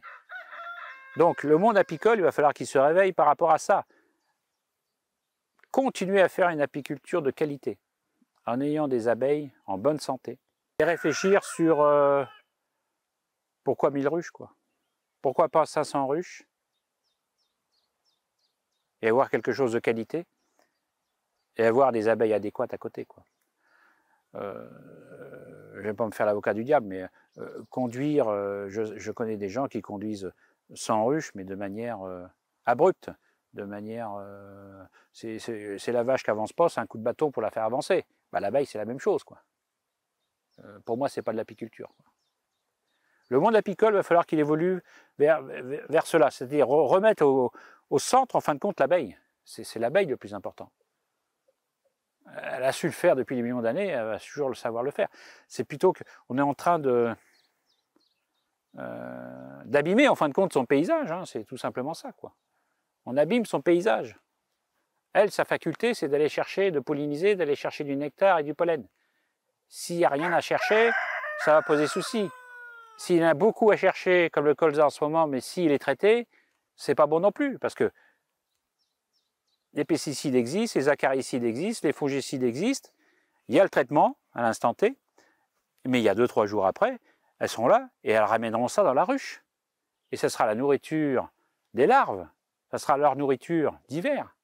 Donc le monde apicole, il va falloir qu'il se réveille par rapport à ça continuer à faire une apiculture de qualité, en ayant des abeilles en bonne santé. Et réfléchir sur euh, pourquoi 1000 ruches, quoi. Pourquoi pas 500 ruches et avoir quelque chose de qualité et avoir des abeilles adéquates à côté. Quoi. Euh, je ne vais pas me faire l'avocat du diable, mais euh, conduire, je, je, connais des gens qui conduisent sans ruches, mais de manière abrupte de manière. Euh, c'est la vache qui avance pas, c'est un coup de bâton pour la faire avancer. Bah, L'abeille, c'est la même chose. Quoi. Euh, pour moi, c'est pas de l'apiculture. Le monde apicole, va falloir qu'il évolue vers, vers, cela, c'est-à-dire remettre au, centre, en fin de compte, l'abeille. C'est l'abeille le plus important. Elle a su le faire depuis des millions d'années, elle va toujours le savoir le faire. C'est plutôt qu'on est en train de. Euh, d'abîmer en fin de compte son paysage, hein, c'est tout simplement ça quoi on abîme son paysage. Elle, sa faculté, c'est d'aller chercher, de polliniser, d'aller chercher du nectar et du pollen. S'il n'y a rien à chercher, ça va poser souci. S'il y en a beaucoup à chercher, comme le colza en ce moment, mais s'il est traité, c'est pas bon non plus, parce que les pesticides existent, les acaricides existent, les fongicides existent, il y a le traitement à l'instant T, mais il y a deux, trois jours après, elles sont là et elles ramèneront ça dans la ruche. Et ce sera la nourriture des larves ça sera leur nourriture d'hiver.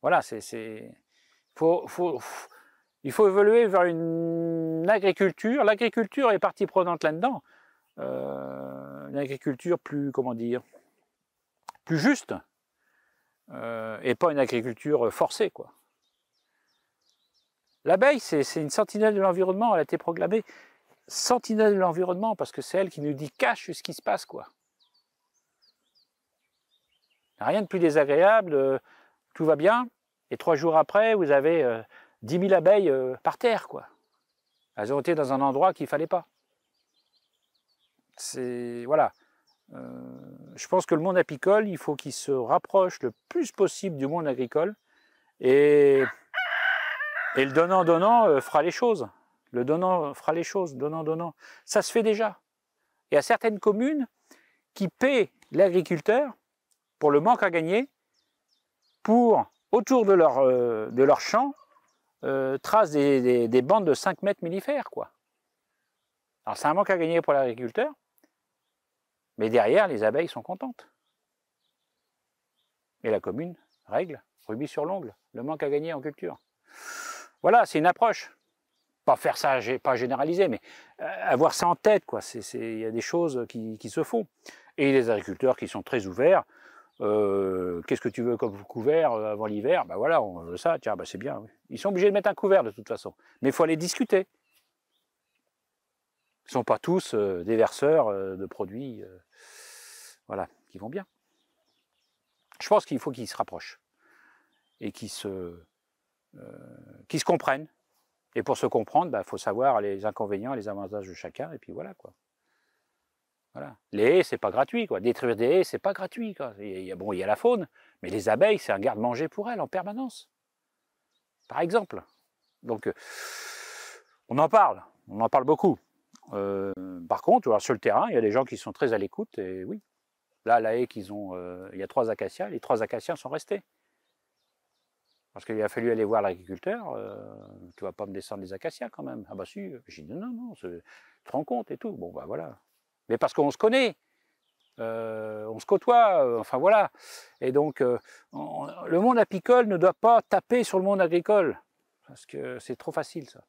Voilà, c'est, il faut évoluer vers une agriculture. L'agriculture est partie prenante là-dedans. Euh, une agriculture plus, comment dire, plus juste. Euh, et pas une agriculture forcée, quoi. L'abeille, c'est une sentinelle de l'environnement, elle a été proclamée sentinelle de l'environnement parce que c'est elle qui nous dit cache ce qui se passe, quoi. Rien de plus désagréable, euh, tout va bien, et trois jours après, vous avez 10 euh, 000 abeilles euh, par terre, quoi. Elles ont été dans un endroit qu'il ne fallait pas. C'est... voilà. je pense que le monde apicole, il faut qu'il se rapproche le plus possible du monde agricole. Et, le donnant-donnant fera les choses. Le donnant fera les choses, donnant-donnant. Ça se fait déjà. Il y a certaines communes qui paient l'agriculteur pour le manque à gagner, pour autour de leur, euh, de leur champ, euh, trace des, bandes de 5 mètres millifères. Quoi. Alors c'est un manque à gagner pour l'agriculteur, mais derrière, les abeilles sont contentes. Et la commune règle, rubis sur l'ongle, le manque à gagner en culture. Voilà, c'est une approche. Pas faire ça, pas généraliser, mais euh, avoir ça en tête. Il y a des choses qui, qui se font. Et les agriculteurs qui sont très ouverts, euh, qu'est-ce que tu veux comme couvert euh, avant l'hiver Ben voilà, on veut ça, tiens, ben c'est bien. Ils sont obligés de mettre un couvert de toute façon. Mais il faut aller discuter. Ils ne sont pas tous euh, des verseurs de produits voilà, qui vont bien. Je pense qu'il faut qu'ils se rapprochent et qu'ils se, se comprennent. Et pour se comprendre, il bah, faut savoir les inconvénients les avantages de chacun, et puis voilà quoi. Les haies, c'est pas gratuit. Quoi. Détruire des haies, c'est pas gratuit. Quoi. Il, y a, bon, il y a la faune, mais les abeilles, c'est un garde-manger pour elles en permanence. Par exemple. Donc, euh, on en parle. On en parle beaucoup. Euh, par contre, sur le terrain, il y a des gens qui sont très à l'écoute. Et oui, là, la haie qu'ils ont, euh, il y a trois acacias. Les trois acacias sont restés. Parce qu'il a fallu aller voir l'agriculteur. tu vas pas me descendre les acacias quand même. Ah bah si. J'ai dit non, non, tu te rends compte et tout. Bon, bah voilà mais parce qu'on se connaît, euh, on se côtoie, euh, enfin voilà. Et donc, euh, le monde apicole ne doit pas taper sur le monde agricole, parce que c'est trop facile, ça.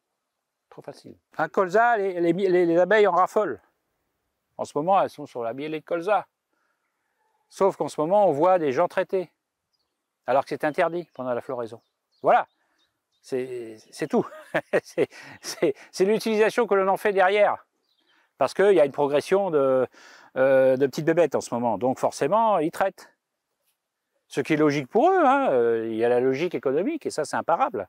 Trop facile. Un colza, les, abeilles en raffolent. En ce moment, elles sont sur la et de colza. Sauf qu'en ce moment, on voit des gens traités, alors que c'est interdit pendant la floraison. Voilà, c'est tout. c'est l'utilisation que l'on en fait derrière parce qu'il y a une progression euh, de, petites bébêtes en ce moment. Donc forcément, ils traitent. Ce qui est logique pour eux, hein. euh, il y a la logique économique, et ça c'est imparable.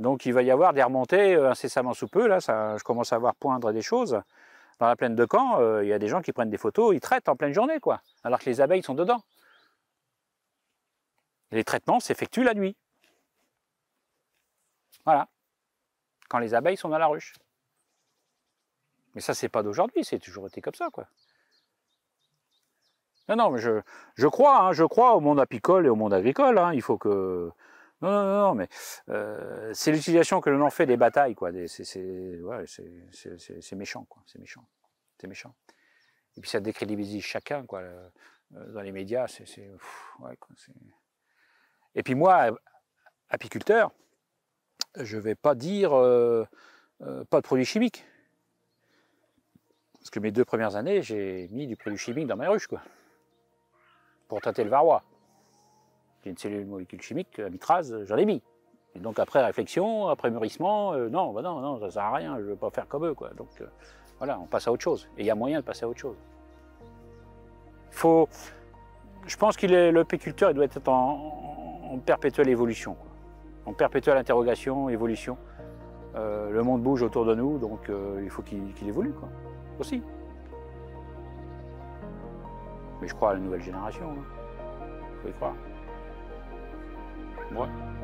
Donc il va y avoir des remontées euh, incessamment sous peu, là je commence à voir poindre des choses. Dans la plaine de Caen, il y a des gens qui prennent des photos, ils traitent en pleine journée, quoi, alors que les abeilles sont dedans. Les traitements s'effectuent la nuit. Voilà, quand les abeilles sont dans la ruche. Mais ça, c'est pas d'aujourd'hui, c'est toujours été comme ça, quoi. Non, non, mais je, crois, hein, je crois au monde apicole et au monde agricole. Hein. il faut que... Non, non, non, mais euh, c'est l'utilisation que l'on en fait des batailles, quoi. C'est méchant, quoi. C'est méchant. C'est méchant. Et puis ça décrédibilise chacun, quoi. Euh, dans les médias, c'est... et puis moi, apiculteur, je vais pas dire euh, pas de produits chimiques. Parce que mes deux premières années, j'ai mis du produit chimique dans ma ruche, quoi. Pour tâter le varroa. J'ai une cellule molécule chimique, la euh, mitrase, j'en ai mis. Et donc après réflexion, après mûrissement, euh, non, bah non, non, ça sert à rien, je ne veux pas faire comme eux, quoi. Donc euh, voilà, on passe à autre chose. Et il y a moyen de passer à autre chose. Faut... Je pense que l'apiculteur il doit être en, perpétuelle évolution, quoi. En perpétuelle interrogation, évolution. le monde bouge autour de nous, donc il faut qu'il évolue, quoi aussi. Mais je crois à la nouvelle génération. Vous hein. pouvez croire. Moi.